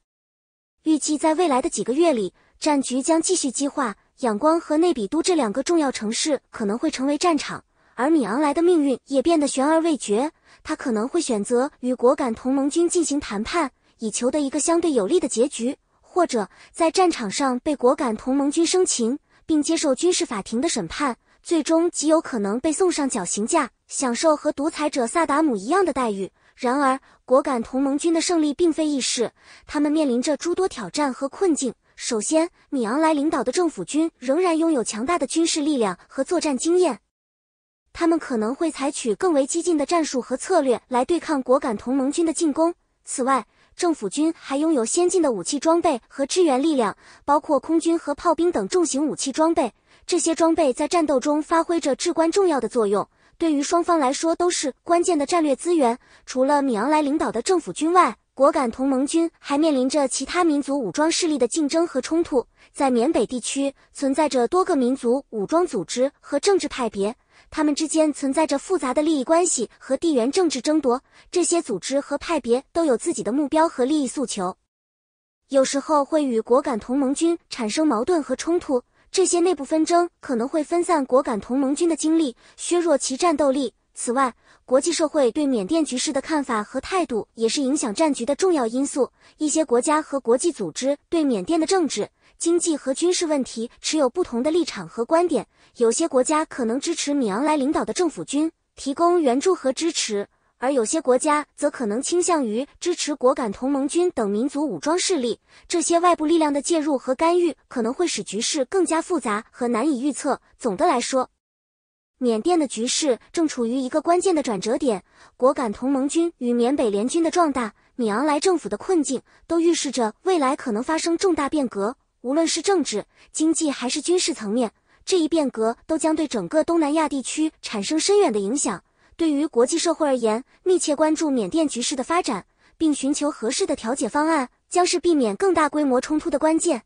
预计在未来的几个月里，战局将继续激化。仰光和内比都这两个重要城市可能会成为战场，而米昂莱的命运也变得悬而未决。他可能会选择与果敢同盟军进行谈判，以求得一个相对有利的结局；或者在战场上被果敢同盟军生擒，并接受军事法庭的审判，最终极有可能被送上绞刑架，享受和独裁者萨达姆一样的待遇。然而，果敢同盟军的胜利并非易事，他们面临着诸多挑战和困境。首先，米昂莱领导的政府军仍然拥有强大的军事力量和作战经验，他们可能会采取更为激进的战术和策略来对抗果敢同盟军的进攻。此外，政府军还拥有先进的武器装备和支援力量，包括空军和炮兵等重型武器装备。这些装备在战斗中发挥着至关重要的作用，对于双方来说都是关键的战略资源。除了米昂莱领导的政府军外，果敢同盟军还面临着其他民族武装势力的竞争和冲突。在缅北地区，存在着多个民族武装组织和政治派别，他们之间存在着复杂的利益关系和地缘政治争夺。这些组织和派别都有自己的目标和利益诉求，有时候会与果敢同盟军产生矛盾和冲突。这些内部纷争可能会分散果敢同盟军的精力，削弱其战斗力。此外，国际社会对缅甸局势的看法和态度也是影响战局的重要因素。一些国家和国际组织对缅甸的政治、经济和军事问题持有不同的立场和观点。有些国家可能支持米昂莱领导的政府军，提供援助和支持；而有些国家则可能倾向于支持果敢同盟军等民族武装势力。这些外部力量的介入和干预可能会使局势更加复杂和难以预测。总的来说，缅甸的局势正处于一个关键的转折点，果敢同盟军与缅北联军的壮大，米昂莱政府的困境，都预示着未来可能发生重大变革。无论是政治、经济还是军事层面，这一变革都将对整个东南亚地区产生深远的影响。对于国际社会而言，密切关注缅甸局势的发展，并寻求合适的调解方案，将是避免更大规模冲突的关键。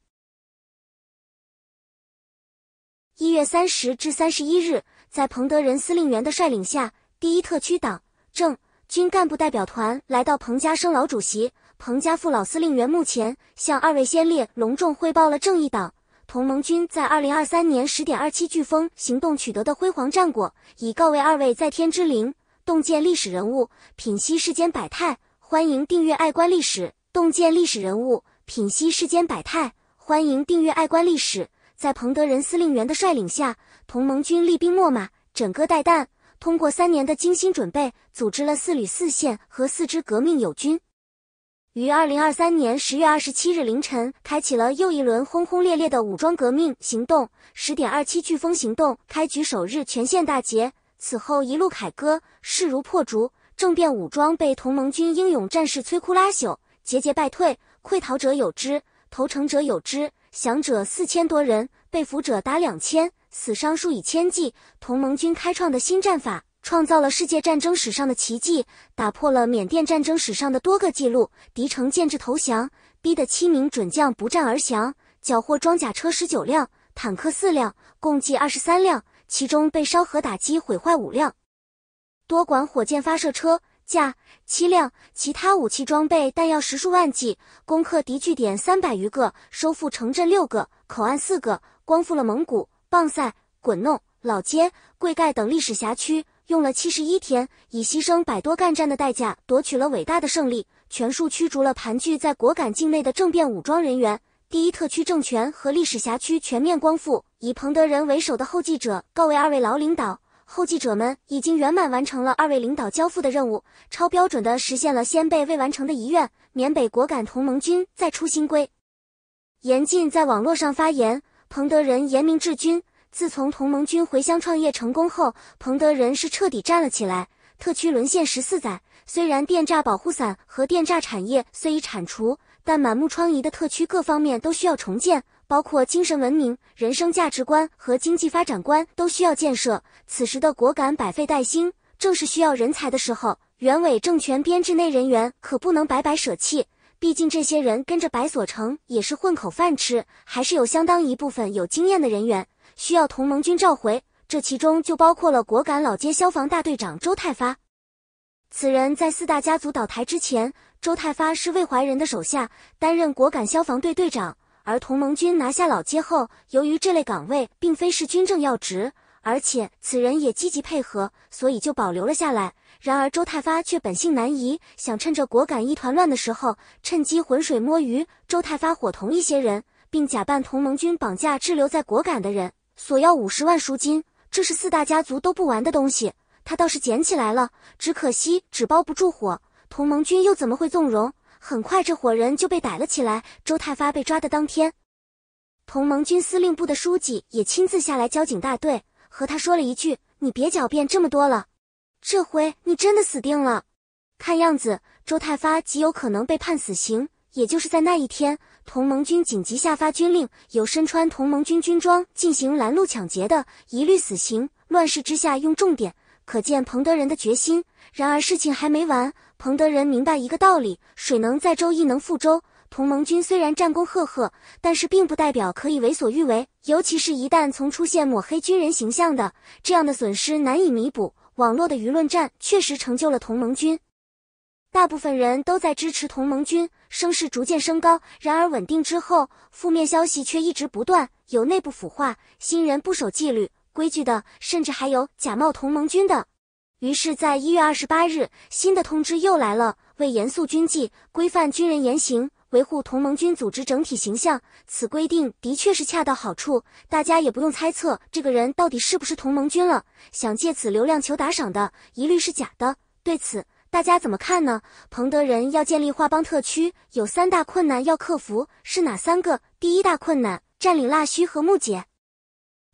一月三十至三十一日。在彭德仁司令员的率领下，第一特区党政军干部代表团来到彭家声老主席、彭家富老司令员墓前，向二位先烈隆重汇报了正义党同盟军在二零二三年十点二七飓风行动取得的辉煌战果，以告慰二位在天之灵，洞见历史人物，品析世间百态。欢迎订阅《爱观历史》，洞见历史人物，品析世间百态。欢迎订阅《爱观历史》。在彭德仁司令员的率领下，同盟军厉兵秣马，枕戈待旦。通过三年的精心准备，组织了四旅四线和四支革命友军，于二零二三年十月二十七日凌晨，开启了又一轮轰轰烈烈的武装革命行动。十点二七飓风行动开局首日，全线大捷。此后一路凯歌，势如破竹。政变武装被同盟军英勇战士摧枯拉朽，节节败退，溃逃者有之，投诚者有之。降者四千多人，被俘者达两千，死伤数以千计。同盟军开创的新战法，创造了世界战争史上的奇迹，打破了缅甸战争史上的多个记录。敌城建制投降，逼得七名准将不战而降，缴获装甲车十九辆，坦克四辆，共计二十三辆，其中被烧核打击毁坏五辆，多管火箭发射车。架漆辆，其他武器装备弹药十数万计，攻克敌据点三百余个，收复城镇六个，口岸四个，光复了蒙古、棒赛、滚弄、老街、贵盖等历史辖区，用了七十一天，以牺牲百多干战的代价，夺取了伟大的胜利，全数驱逐了盘踞在果敢境内的政变武装人员，第一特区政权和历史辖区全面光复。以彭德仁为首的后继者告慰二位老领导。后继者们已经圆满完成了二位领导交付的任务，超标准的实现了先辈未完成的遗愿。缅北果敢同盟军再出新规，严禁在网络上发言。彭德仁严明治军。自从同盟军回乡创业成功后，彭德仁是彻底站了起来。特区沦陷十四载，虽然电诈保护伞和电诈产业虽已铲除，但满目疮痍的特区各方面都需要重建。包括精神文明、人生价值观和经济发展观都需要建设。此时的果敢百废待兴，正是需要人才的时候。原委政权编制内人员可不能白白舍弃，毕竟这些人跟着白所成也是混口饭吃，还是有相当一部分有经验的人员需要同盟军召回。这其中就包括了果敢老街消防大队长周泰发。此人在四大家族倒台之前，周泰发是魏怀仁的手下，担任果敢消防队队长。而同盟军拿下老街后，由于这类岗位并非是军政要职，而且此人也积极配合，所以就保留了下来。然而周太发却本性难移，想趁着果敢一团乱的时候，趁机浑水摸鱼。周太发伙同一些人，并假扮同盟军绑架滞留在果敢的人，索要五十万赎金。这是四大家族都不玩的东西，他倒是捡起来了。只可惜纸包不住火，同盟军又怎么会纵容？很快，这伙人就被逮了起来。周泰发被抓的当天，同盟军司令部的书记也亲自下来交警大队，和他说了一句：“你别狡辩这么多了，这回你真的死定了。”看样子，周泰发极有可能被判死刑。也就是在那一天，同盟军紧急下发军令：有身穿同盟军军装进行拦路抢劫的，一律死刑。乱世之下用重典，可见彭德仁的决心。然而，事情还没完。彭德仁明白一个道理：水能载舟，亦能覆舟。同盟军虽然战功赫赫，但是并不代表可以为所欲为。尤其是一旦从出现抹黑军人形象的，这样的损失难以弥补。网络的舆论战确实成就了同盟军，大部分人都在支持同盟军，声势逐渐升高。然而稳定之后，负面消息却一直不断，有内部腐化、新人不守纪律规矩的，甚至还有假冒同盟军的。于是，在一月二十八日，新的通知又来了。为严肃军纪，规范军人言行，维护同盟军组织整体形象，此规定的确是恰到好处。大家也不用猜测这个人到底是不是同盟军了。想借此流量求打赏的，一律是假的。对此，大家怎么看呢？彭德仁要建立化邦特区，有三大困难要克服，是哪三个？第一大困难，占领腊戌和木姐。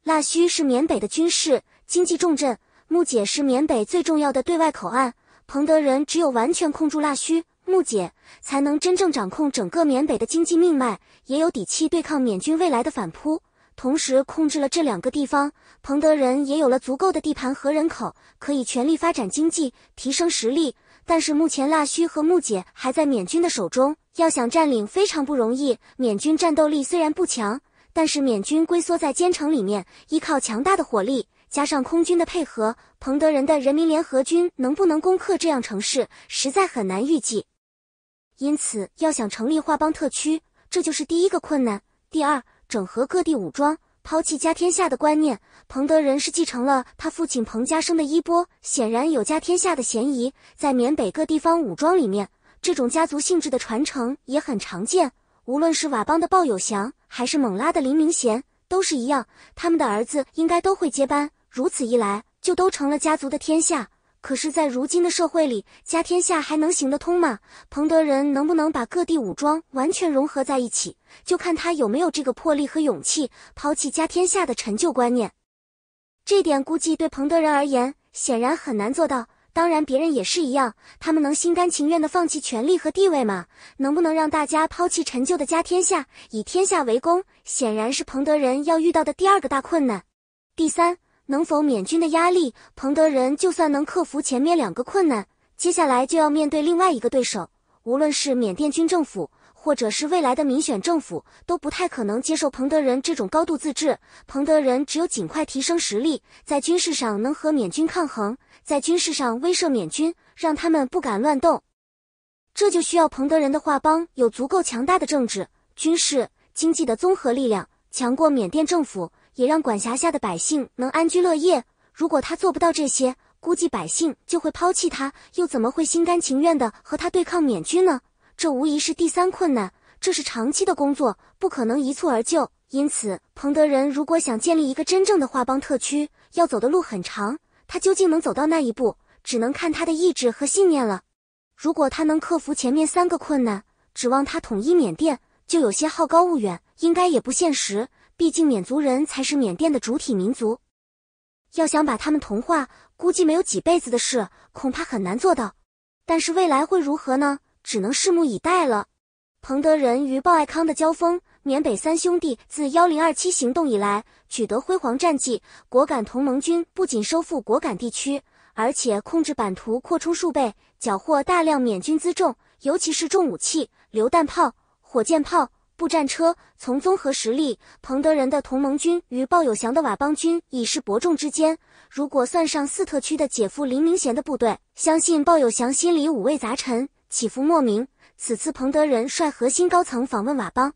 腊戌是缅北的军事、经济重镇。木姐是缅北最重要的对外口岸，彭德仁只有完全控住腊戌、木姐，才能真正掌控整个缅北的经济命脉，也有底气对抗缅军未来的反扑。同时控制了这两个地方，彭德仁也有了足够的地盘和人口，可以全力发展经济，提升实力。但是目前腊戌和木姐还在缅军的手中，要想占领非常不容易。缅军战斗力虽然不强，但是缅军龟缩在坚城里面，依靠强大的火力。加上空军的配合，彭德仁的人民联合军能不能攻克这样城市，实在很难预计。因此，要想成立化邦特区，这就是第一个困难。第二，整合各地武装，抛弃家天下的观念。彭德仁是继承了他父亲彭家生的衣钵，显然有家天下的嫌疑。在缅北各地方武装里面，这种家族性质的传承也很常见。无论是佤邦的鲍友祥，还是勐拉的林明贤，都是一样，他们的儿子应该都会接班。如此一来，就都成了家族的天下。可是，在如今的社会里，家天下还能行得通吗？彭德仁能不能把各地武装完全融合在一起，就看他有没有这个魄力和勇气，抛弃家天下的陈旧观念。这点估计对彭德仁而言，显然很难做到。当然，别人也是一样，他们能心甘情愿的放弃权力和地位吗？能不能让大家抛弃陈旧的家天下，以天下为公，显然是彭德仁要遇到的第二个大困难。第三。能否免军的压力？彭德仁就算能克服前面两个困难，接下来就要面对另外一个对手。无论是缅甸军政府，或者是未来的民选政府，都不太可能接受彭德仁这种高度自治。彭德仁只有尽快提升实力，在军事上能和缅军抗衡，在军事上威慑缅军，让他们不敢乱动。这就需要彭德仁的话，帮有足够强大的政治、军事、经济的综合力量，强过缅甸政府。也让管辖下的百姓能安居乐业。如果他做不到这些，估计百姓就会抛弃他，又怎么会心甘情愿的和他对抗缅军呢？这无疑是第三困难，这是长期的工作，不可能一蹴而就。因此，彭德仁如果想建立一个真正的画邦特区，要走的路很长。他究竟能走到那一步，只能看他的意志和信念了。如果他能克服前面三个困难，指望他统一缅甸，就有些好高骛远，应该也不现实。毕竟缅族人才是缅甸的主体民族，要想把他们同化，估计没有几辈子的事，恐怕很难做到。但是未来会如何呢？只能拭目以待了。彭德仁与鲍爱康的交锋，缅北三兄弟自幺零二七行动以来取得辉煌战绩。果敢同盟军不仅收复果敢地区，而且控制版图扩充数倍，缴获大量缅军辎重，尤其是重武器、榴弹炮、火箭炮。步战车从综合实力，彭德仁的同盟军与鲍有祥的佤邦军已是伯仲之间。如果算上四特区的姐夫林明贤的部队，相信鲍有祥心里五味杂陈，起伏莫名。此次彭德仁率核心高层访问佤邦，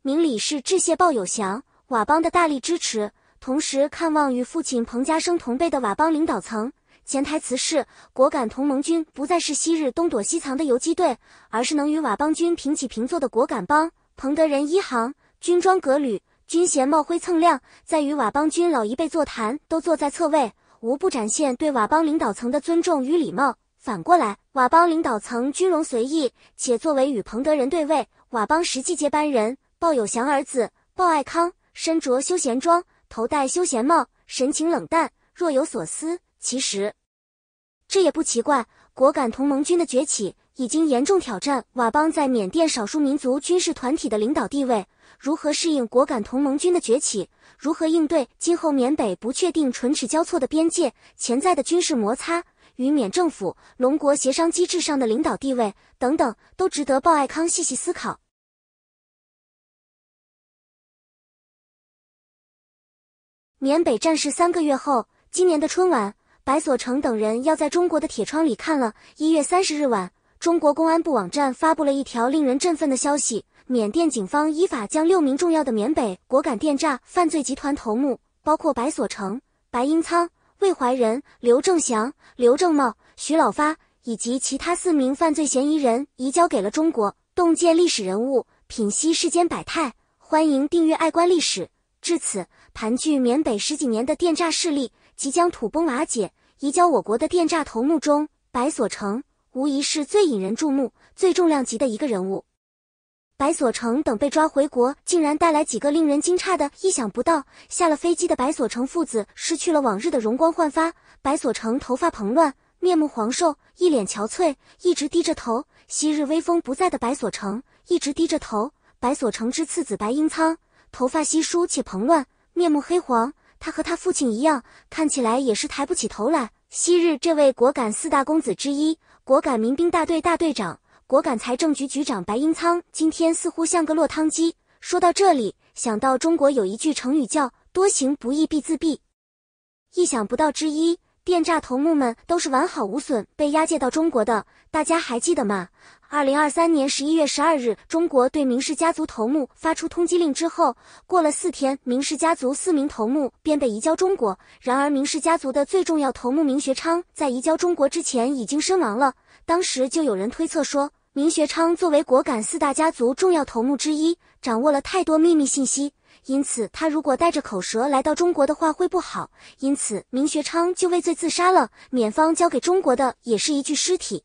明理是致谢鲍有祥佤邦的大力支持，同时看望与父亲彭家生同辈的佤邦领导层。潜台词是，果敢同盟军不再是昔日东躲西藏的游击队，而是能与佤邦军平起平坐的果敢帮。彭德仁一行军装革履，军衔帽徽锃亮，在与佤邦军老一辈座谈，都坐在侧位，无不展现对佤邦领导层的尊重与礼貌。反过来，佤邦领导层军容随意，且作为与彭德仁对位，佤邦实际接班人鲍有祥儿子鲍爱康，身着休闲装，头戴休闲帽，神情冷淡，若有所思。其实，这也不奇怪。果敢同盟军的崛起。已经严重挑战佤邦在缅甸少数民族军事团体的领导地位，如何适应果敢同盟军的崛起，如何应对今后缅北不确定唇齿交错的边界、潜在的军事摩擦与缅政府、龙国协商机制上的领导地位等等，都值得鲍爱康细细思考。缅北战事三个月后，今年的春晚，白所成等人要在中国的铁窗里看了。一月三十日晚。中国公安部网站发布了一条令人振奋的消息：缅甸警方依法将六名重要的缅北果敢电诈犯罪集团头目，包括白所成、白英仓、魏怀仁、刘正祥、刘正茂、徐老发以及其他四名犯罪嫌疑人，移交给了中国。洞见历史人物，品析世间百态，欢迎订阅《爱观历史》。至此，盘踞缅北十几年的电诈势力即将土崩瓦解。移交我国的电诈头目中，白所成。无疑是最引人注目、最重量级的一个人物。白所成等被抓回国，竟然带来几个令人惊诧的、意想不到。下了飞机的白所成父子失去了往日的容光焕发，白所成头发蓬乱，面目黄瘦，一脸憔悴，一直低着头。昔日威风不在的白所成一直低着头。白所成之次子白英苍，头发稀疏且蓬乱，面目黑黄，他和他父亲一样，看起来也是抬不起头来。昔日这位果敢四大公子之一。果敢民兵大队大队长、果敢财政局局长白英仓今天似乎像个落汤鸡。说到这里，想到中国有一句成语叫“多行不义必自毙”。意想不到之一，电诈头目们都是完好无损被押解到中国的，大家还记得吗？二零二三年十一月十二日，中国对明氏家族头目发出通缉令之后，过了四天，明氏家族四名头目便被移交中国。然而，明氏家族的最重要头目明学昌在移交中国之前已经身亡了。当时就有人推测说，明学昌作为果敢四大家族重要头目之一，掌握了太多秘密信息，因此他如果带着口舌来到中国的话会不好。因此，明学昌就畏罪自杀了。缅方交给中国的也是一具尸体。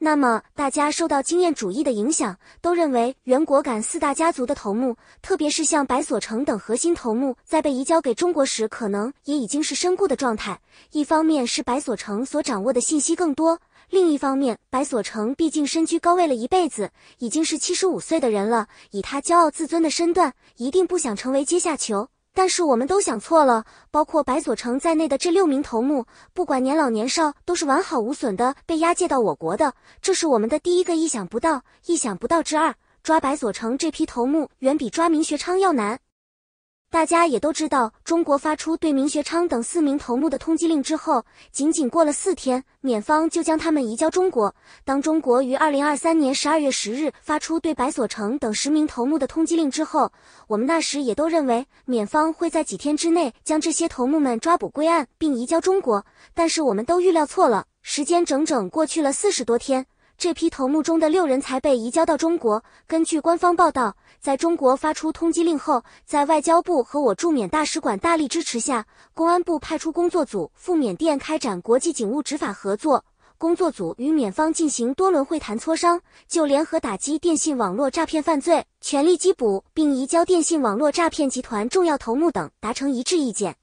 那么，大家受到经验主义的影响，都认为原国敢四大家族的头目，特别是像白所成等核心头目，在被移交给中国时，可能也已经是身故的状态。一方面是白所成所掌握的信息更多，另一方面，白所成毕竟身居高位了一辈子，已经是七十五岁的人了，以他骄傲自尊的身段，一定不想成为阶下囚。但是我们都想错了，包括白佐成在内的这六名头目，不管年老年少，都是完好无损的被押解到我国的。这是我们的第一个意想不到，意想不到之二，抓白佐成这批头目远比抓明学昌要难。大家也都知道，中国发出对明学昌等四名头目的通缉令之后，仅仅过了四天，缅方就将他们移交中国。当中国于二零二三年十二月十日发出对白所成等十名头目的通缉令之后，我们那时也都认为，缅方会在几天之内将这些头目们抓捕归案并移交中国。但是，我们都预料错了，时间整整过去了四十多天，这批头目中的六人才被移交到中国。根据官方报道。在中国发出通缉令后，在外交部和我驻缅大使馆大力支持下，公安部派出工作组赴缅甸开展国际警务执法合作。工作组与缅方进行多轮会谈磋商，就联合打击电信网络诈骗犯罪、全力缉捕并移交电信网络诈骗集团重要头目等达成一致意见。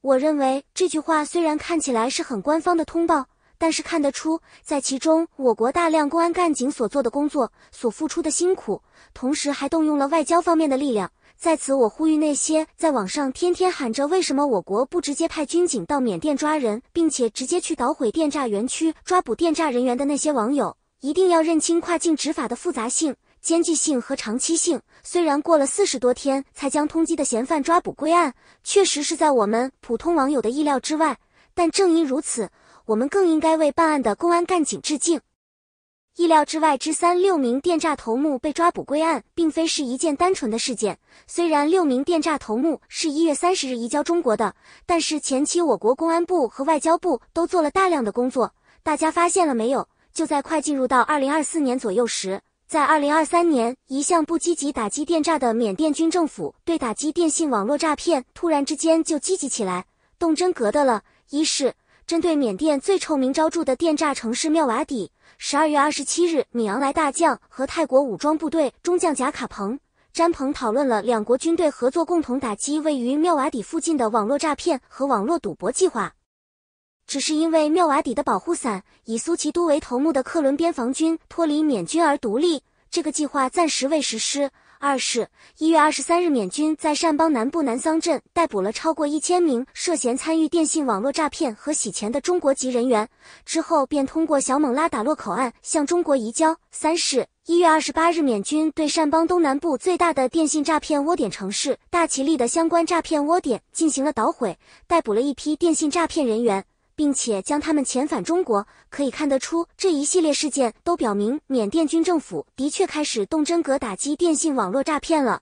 我认为这句话虽然看起来是很官方的通报。但是看得出，在其中，我国大量公安干警所做的工作，所付出的辛苦，同时还动用了外交方面的力量。在此，我呼吁那些在网上天天喊着“为什么我国不直接派军警到缅甸抓人，并且直接去捣毁电诈园区、抓捕电诈人员”的那些网友，一定要认清跨境执法的复杂性、艰巨性和长期性。虽然过了四十多天才将通缉的嫌犯抓捕归案，确实是在我们普通网友的意料之外，但正因如此。我们更应该为办案的公安干警致敬。意料之外之三，六名电诈头目被抓捕归案，并非是一件单纯的事件。虽然六名电诈头目是一月三十日移交中国的，但是前期我国公安部和外交部都做了大量的工作。大家发现了没有？就在快进入到二零二四年左右时，在二零二三年一向不积极打击电诈的缅甸军政府，对打击电信网络诈骗突然之间就积极起来，动真格的了。一是。针对缅甸最臭名昭著的电诈城市妙瓦底，十二月二十七日，米昂莱大将和泰国武装部队中将贾卡彭、詹鹏讨论了两国军队合作共同打击位于妙瓦底附近的网络诈骗和网络赌博计划。只是因为妙瓦底的保护伞以苏奇都为头目的克伦边防军脱离缅军而独立，这个计划暂时未实施。二是，一月二十三日，缅军在善邦南部南桑镇逮捕了超过一千名涉嫌参与电信网络诈骗和洗钱的中国籍人员，之后便通过小勐拉打洛口岸向中国移交。三是，一月二十八日，缅军对善邦东南部最大的电信诈骗窝点城市大其力的相关诈骗窝点进行了捣毁，逮捕了一批电信诈骗人员。并且将他们遣返中国，可以看得出这一系列事件都表明缅甸军政府的确开始动真格打击电信网络诈骗了。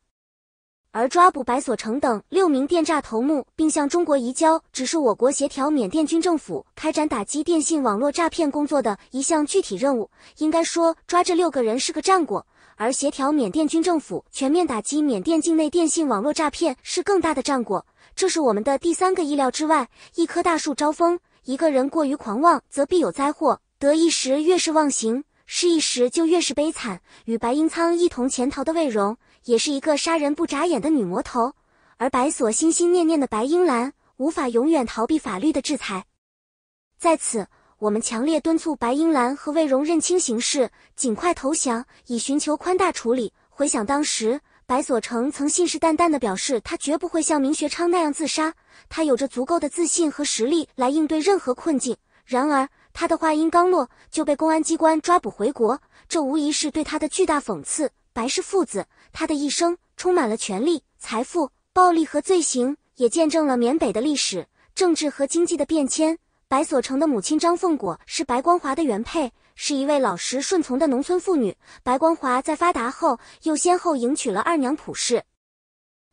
而抓捕白所成等六名电诈头目，并向中国移交，只是我国协调缅甸军政府开展打击电信网络诈骗工作的一项具体任务。应该说，抓这六个人是个战果，而协调缅甸军政府全面打击缅甸境内电信网络诈骗是更大的战果。这是我们的第三个意料之外，一棵大树招风。一个人过于狂妄，则必有灾祸。得意时越是忘形，失意时就越是悲惨。与白英苍一同潜逃的魏荣，也是一个杀人不眨眼的女魔头。而白锁心心念念的白英兰，无法永远逃避法律的制裁。在此，我们强烈敦促白英兰和魏荣认清形势，尽快投降，以寻求宽大处理。回想当时。白所成曾信誓旦旦地表示，他绝不会像明学昌那样自杀，他有着足够的自信和实力来应对任何困境。然而，他的话音刚落，就被公安机关抓捕回国，这无疑是对他的巨大讽刺。白氏父子，他的一生充满了权力、财富、暴力和罪行，也见证了缅北的历史、政治和经济的变迁。白所成的母亲张凤果是白光华的原配。是一位老实顺从的农村妇女。白光华在发达后，又先后迎娶了二娘普氏、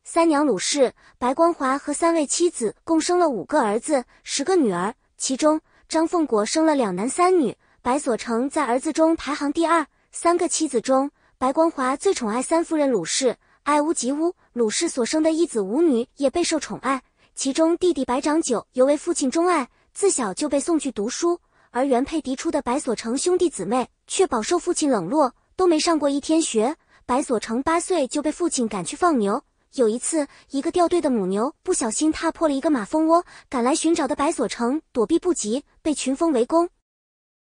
三娘鲁氏。白光华和三位妻子共生了五个儿子、十个女儿，其中张凤果生了两男三女。白所成在儿子中排行第二。三个妻子中，白光华最宠爱三夫人鲁氏，爱屋及乌，鲁氏所生的一子五女也备受宠爱。其中弟弟白长九尤为父亲钟爱，自小就被送去读书。而原配嫡出的白所成兄弟姊妹却饱受父亲冷落，都没上过一天学。白所成八岁就被父亲赶去放牛。有一次，一个掉队的母牛不小心踏破了一个马蜂窝，赶来寻找的白所成躲避不及，被群蜂围攻，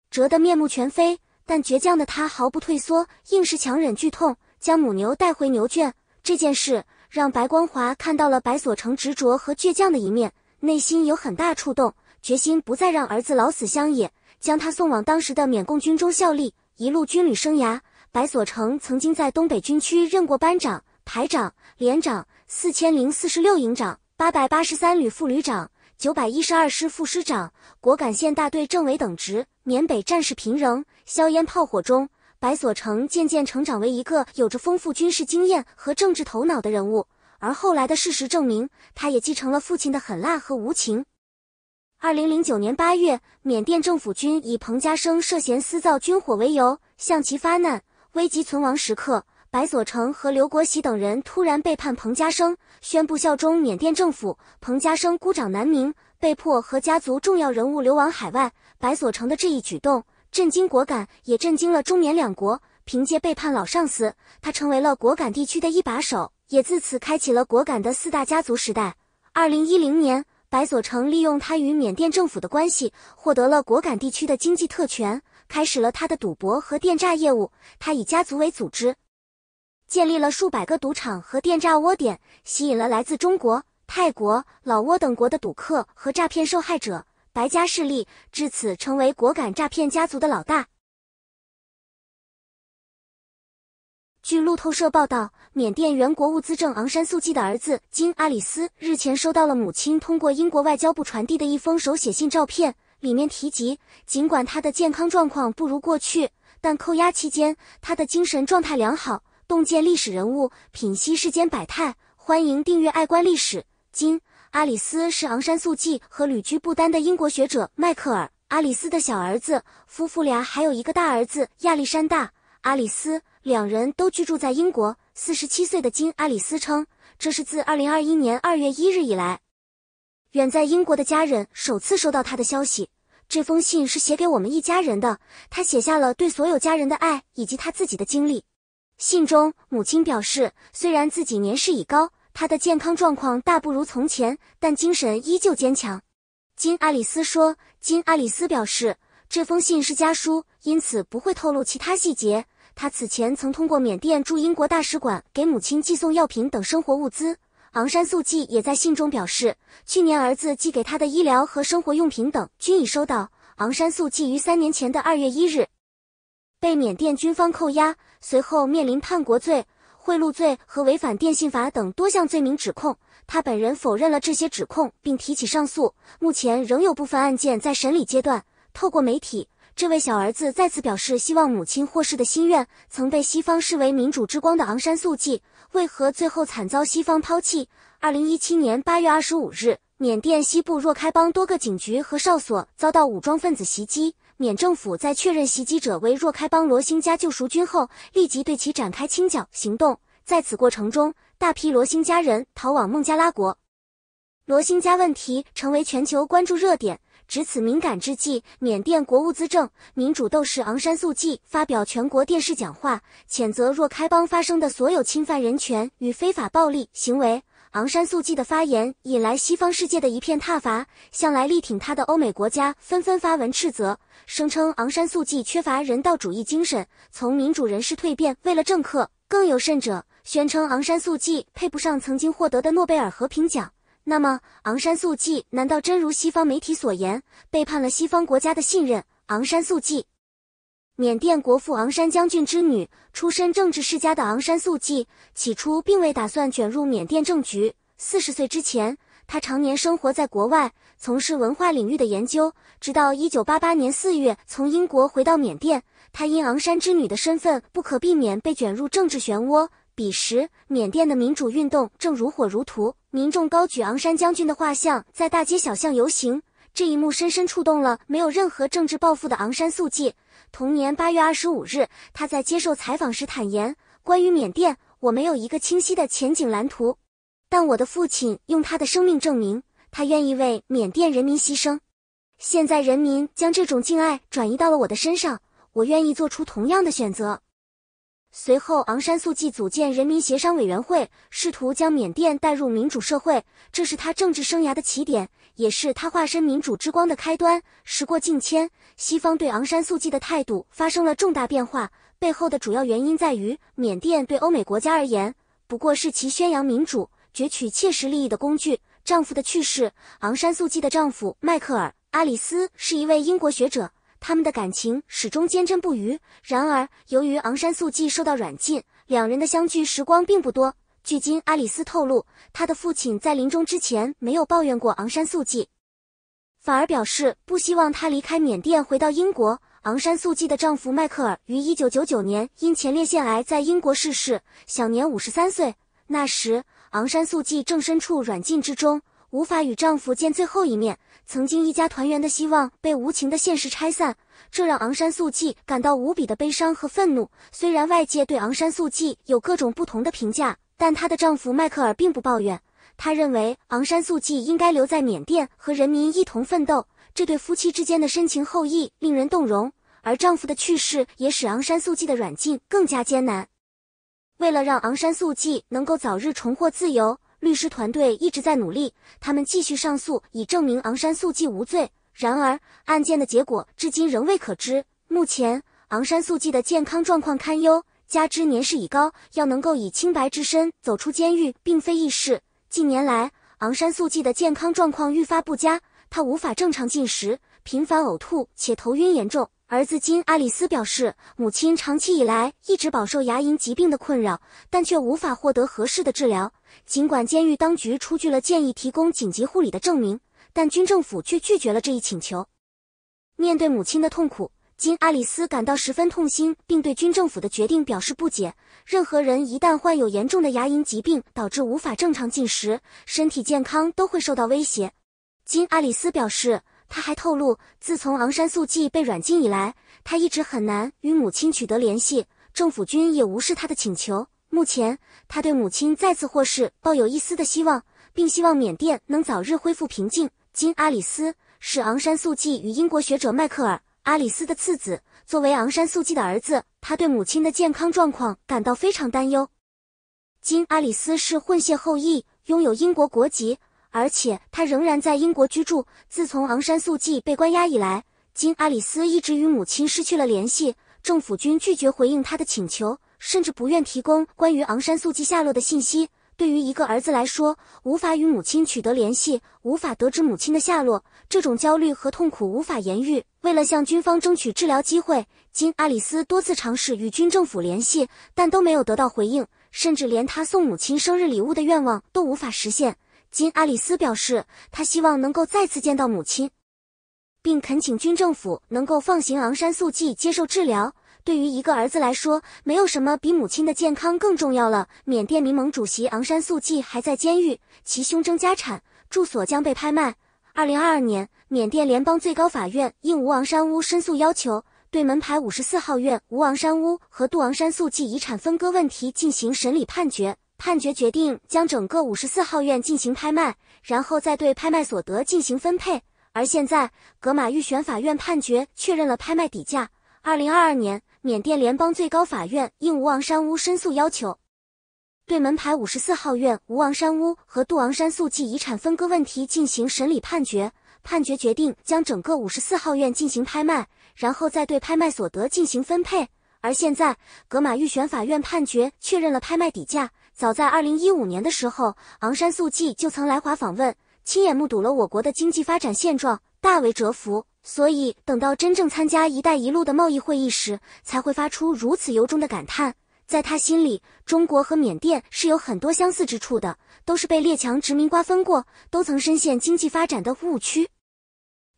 折得面目全非。但倔强的他毫不退缩，硬是强忍剧痛将母牛带回牛圈。这件事让白光华看到了白所成执着和倔强的一面，内心有很大触动，决心不再让儿子老死乡野。将他送往当时的缅共军中效力，一路军旅生涯，白所成曾经在东北军区任过班长、排长、连长、四千零四十六营长、八百八十三旅副旅长、九百一十二师副师长、果敢县大队政委等职。缅北战事频仍，硝烟炮火中，白所成渐渐成长为一个有着丰富军事经验和政治头脑的人物。而后来的事实证明，他也继承了父亲的狠辣和无情。二零零九年八月，缅甸政府军以彭家声涉嫌私造军火为由，向其发难。危急存亡时刻，白所成和刘国喜等人突然背叛彭家声，宣布效忠缅甸政府。彭家声孤掌难鸣，被迫和家族重要人物流亡海外。白所成的这一举动震惊果敢，也震惊了中缅两国。凭借背叛老上司，他成为了果敢地区的一把手，也自此开启了果敢的四大家族时代。二零一零年。白佐成利用他与缅甸政府的关系，获得了果敢地区的经济特权，开始了他的赌博和电诈业务。他以家族为组织，建立了数百个赌场和电诈窝点，吸引了来自中国、泰国、老挝等国的赌客和诈骗受害者。白家势力至此成为果敢诈骗家族的老大。据路透社报道，缅甸原国务资政昂山素季的儿子金阿里斯日前收到了母亲通过英国外交部传递的一封手写信照片，里面提及，尽管他的健康状况不如过去，但扣押期间他的精神状态良好，洞见历史人物，品析世间百态。欢迎订阅《爱观历史》。金阿里斯是昂山素季和旅居不丹的英国学者迈克尔·阿里斯的小儿子，夫妇俩还有一个大儿子亚历山大·阿里斯。两人都居住在英国。四十七岁的金·阿里斯称，这是自二零二一年二月一日以来，远在英国的家人首次收到他的消息。这封信是写给我们一家人的，他写下了对所有家人的爱以及他自己的经历。信中，母亲表示，虽然自己年事已高，他的健康状况大不如从前，但精神依旧坚强。金·阿里斯说，金·阿里斯表示，这封信是家书，因此不会透露其他细节。他此前曾通过缅甸驻英国大使馆给母亲寄送药品等生活物资。昂山素季也在信中表示，去年儿子寄给他的医疗和生活用品等均已收到。昂山素季于三年前的二月一日被缅甸军方扣押，随后面临叛国罪、贿赂罪和违反电信法等多项罪名指控。他本人否认了这些指控，并提起上诉。目前仍有部分案件在审理阶段。透过媒体。这位小儿子再次表示希望母亲获释的心愿。曾被西方视为民主之光的昂山素季，为何最后惨遭西方抛弃？二零一七年八月二十五日，缅甸西部若开邦多个警局和哨所遭到武装分子袭击。缅政府在确认袭击者为若开邦罗兴加救赎军后，立即对其展开清剿行动。在此过程中，大批罗兴家人逃往孟加拉国，罗兴加问题成为全球关注热点。值此敏感之际，缅甸国务资政、民主斗士昂山素季发表全国电视讲话，谴责若开邦发生的所有侵犯人权与非法暴力行为。昂山素季的发言引来西方世界的一片挞伐，向来力挺他的欧美国家纷纷发文斥责，声称昂山素季缺乏人道主义精神，从民主人士蜕变为了政客。更有甚者，宣称昂山素季配不上曾经获得的诺贝尔和平奖。那么，昂山素季难道真如西方媒体所言，背叛了西方国家的信任？昂山素季，缅甸国父昂山将军之女，出身政治世家的昂山素季，起初并未打算卷入缅甸政局。四十岁之前，她常年生活在国外，从事文化领域的研究。直到一九八八年四月从英国回到缅甸，她因昂山之女的身份，不可避免被卷入政治漩涡。彼时，缅甸的民主运动正如火如荼。民众高举昂山将军的画像，在大街小巷游行。这一幕深深触动了没有任何政治抱负的昂山素季。同年八月二十五日，他在接受采访时坦言：“关于缅甸，我没有一个清晰的前景蓝图。但我的父亲用他的生命证明，他愿意为缅甸人民牺牲。现在人民将这种敬爱转移到了我的身上，我愿意做出同样的选择。”随后，昂山素季组建人民协商委员会，试图将缅甸带入民主社会。这是他政治生涯的起点，也是他化身民主之光的开端。时过境迁，西方对昂山素季的态度发生了重大变化，背后的主要原因在于，缅甸对欧美国家而言，不过是其宣扬民主、攫取切实利益的工具。丈夫的去世，昂山素季的丈夫迈克尔·阿里斯是一位英国学者。他们的感情始终坚贞不渝。然而，由于昂山素季受到软禁，两人的相聚时光并不多。据今，阿里斯透露，他的父亲在临终之前没有抱怨过昂山素季，反而表示不希望她离开缅甸回到英国。昂山素季的丈夫迈克尔于1999年因前列腺癌在英国逝世，享年53岁。那时，昂山素季正身处软禁之中，无法与丈夫见最后一面。曾经一家团圆的希望被无情的现实拆散，这让昂山素季感到无比的悲伤和愤怒。虽然外界对昂山素季有各种不同的评价，但她的丈夫迈克尔并不抱怨。他认为昂山素季应该留在缅甸和人民一同奋斗。这对夫妻之间的深情厚谊令人动容，而丈夫的去世也使昂山素季的软禁更加艰难。为了让昂山素季能够早日重获自由。律师团队一直在努力，他们继续上诉以证明昂山素季无罪。然而，案件的结果至今仍未可知。目前，昂山素季的健康状况堪忧，加之年事已高，要能够以清白之身走出监狱并非易事。近年来，昂山素季的健康状况愈发不佳，她无法正常进食，频繁呕吐且头晕严重。儿子金阿里斯表示，母亲长期以来一直饱受牙龈疾病的困扰，但却无法获得合适的治疗。尽管监狱当局出具了建议提供紧急护理的证明，但军政府却拒绝了这一请求。面对母亲的痛苦，金·阿里斯感到十分痛心，并对军政府的决定表示不解。任何人一旦患有严重的牙龈疾病，导致无法正常进食，身体健康都会受到威胁。金·阿里斯表示，他还透露，自从昂山素季被软禁以来，他一直很难与母亲取得联系，政府军也无视他的请求。目前，他对母亲再次获释抱有一丝的希望，并希望缅甸能早日恢复平静。金阿里斯是昂山素季与英国学者迈克尔·阿里斯的次子，作为昂山素季的儿子，他对母亲的健康状况感到非常担忧。金阿里斯是混血后裔，拥有英国国籍，而且他仍然在英国居住。自从昂山素季被关押以来，金阿里斯一直与母亲失去了联系。政府军拒绝回应他的请求。甚至不愿提供关于昂山素季下落的信息。对于一个儿子来说，无法与母亲取得联系，无法得知母亲的下落，这种焦虑和痛苦无法言喻。为了向军方争取治疗机会，金阿里斯多次尝试与军政府联系，但都没有得到回应，甚至连他送母亲生日礼物的愿望都无法实现。金阿里斯表示，他希望能够再次见到母亲，并恳请军政府能够放行昂山素季接受治疗。对于一个儿子来说，没有什么比母亲的健康更重要了。缅甸民盟主席昂山素季还在监狱，其兄征家产，住所将被拍卖。二零二二年，缅甸联邦最高法院应吴昂山屋申诉要求，对门牌五十四号院吴昂山屋和杜昂山素季遗产分割问题进行审理判决。判决决定将整个五十四号院进行拍卖，然后再对拍卖所得进行分配。而现在，格马预选法院判决确认了拍卖底价。二零二二年，缅甸联邦最高法院应吴昂山屋申诉要求，对门牌五十四号院吴昂山屋和杜昂山素季遗产分割问题进行审理判决。判决决定将整个五十四号院进行拍卖，然后再对拍卖所得进行分配。而现在，格玛预选法院判决确认了拍卖底价。早在二零一五年的时候，昂山素季就曾来华访问，亲眼目睹了我国的经济发展现状，大为折服。所以，等到真正参加“一带一路”的贸易会议时，才会发出如此由衷的感叹。在他心里，中国和缅甸是有很多相似之处的，都是被列强殖民瓜分过，都曾深陷经济发展的误区，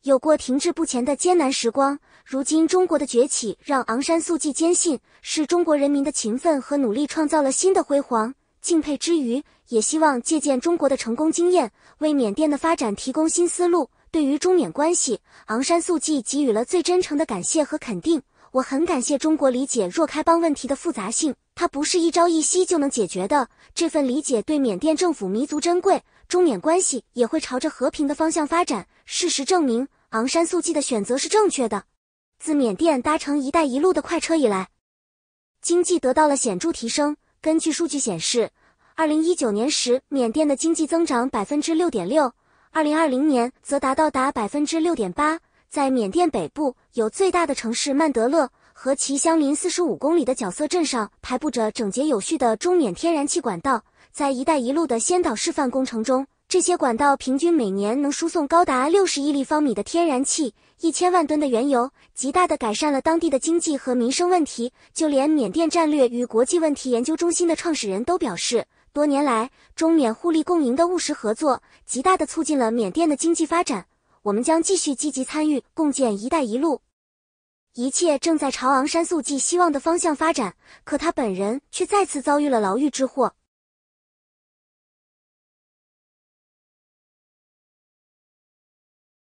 有过停滞不前的艰难时光。如今中国的崛起，让昂山素季坚信，是中国人民的勤奋和努力创造了新的辉煌。敬佩之余，也希望借鉴中国的成功经验，为缅甸的发展提供新思路。对于中缅关系，昂山素季给予了最真诚的感谢和肯定。我很感谢中国理解若开邦问题的复杂性，它不是一朝一夕就能解决的。这份理解对缅甸政府弥足珍贵，中缅关系也会朝着和平的方向发展。事实证明，昂山素季的选择是正确的。自缅甸搭乘“一带一路”的快车以来，经济得到了显著提升。根据数据显示，二零一九年时，缅甸的经济增长百分之六点六。二零二零年则达到达百分之六点八。在缅甸北部有最大的城市曼德勒和其相邻四十五公里的角色镇上，排布着整洁有序的中缅天然气管道。在“一带一路”的先导示范工程中，这些管道平均每年能输送高达六十亿立方米的天然气、一千万吨的原油，极大的改善了当地的经济和民生问题。就连缅甸战略与国际问题研究中心的创始人都表示。多年来，中缅互利共赢的务实合作，极大地促进了缅甸的经济发展。我们将继续积极参与共建“一带一路”，一切正在朝昂山素季希望的方向发展。可他本人却再次遭遇了牢狱之祸。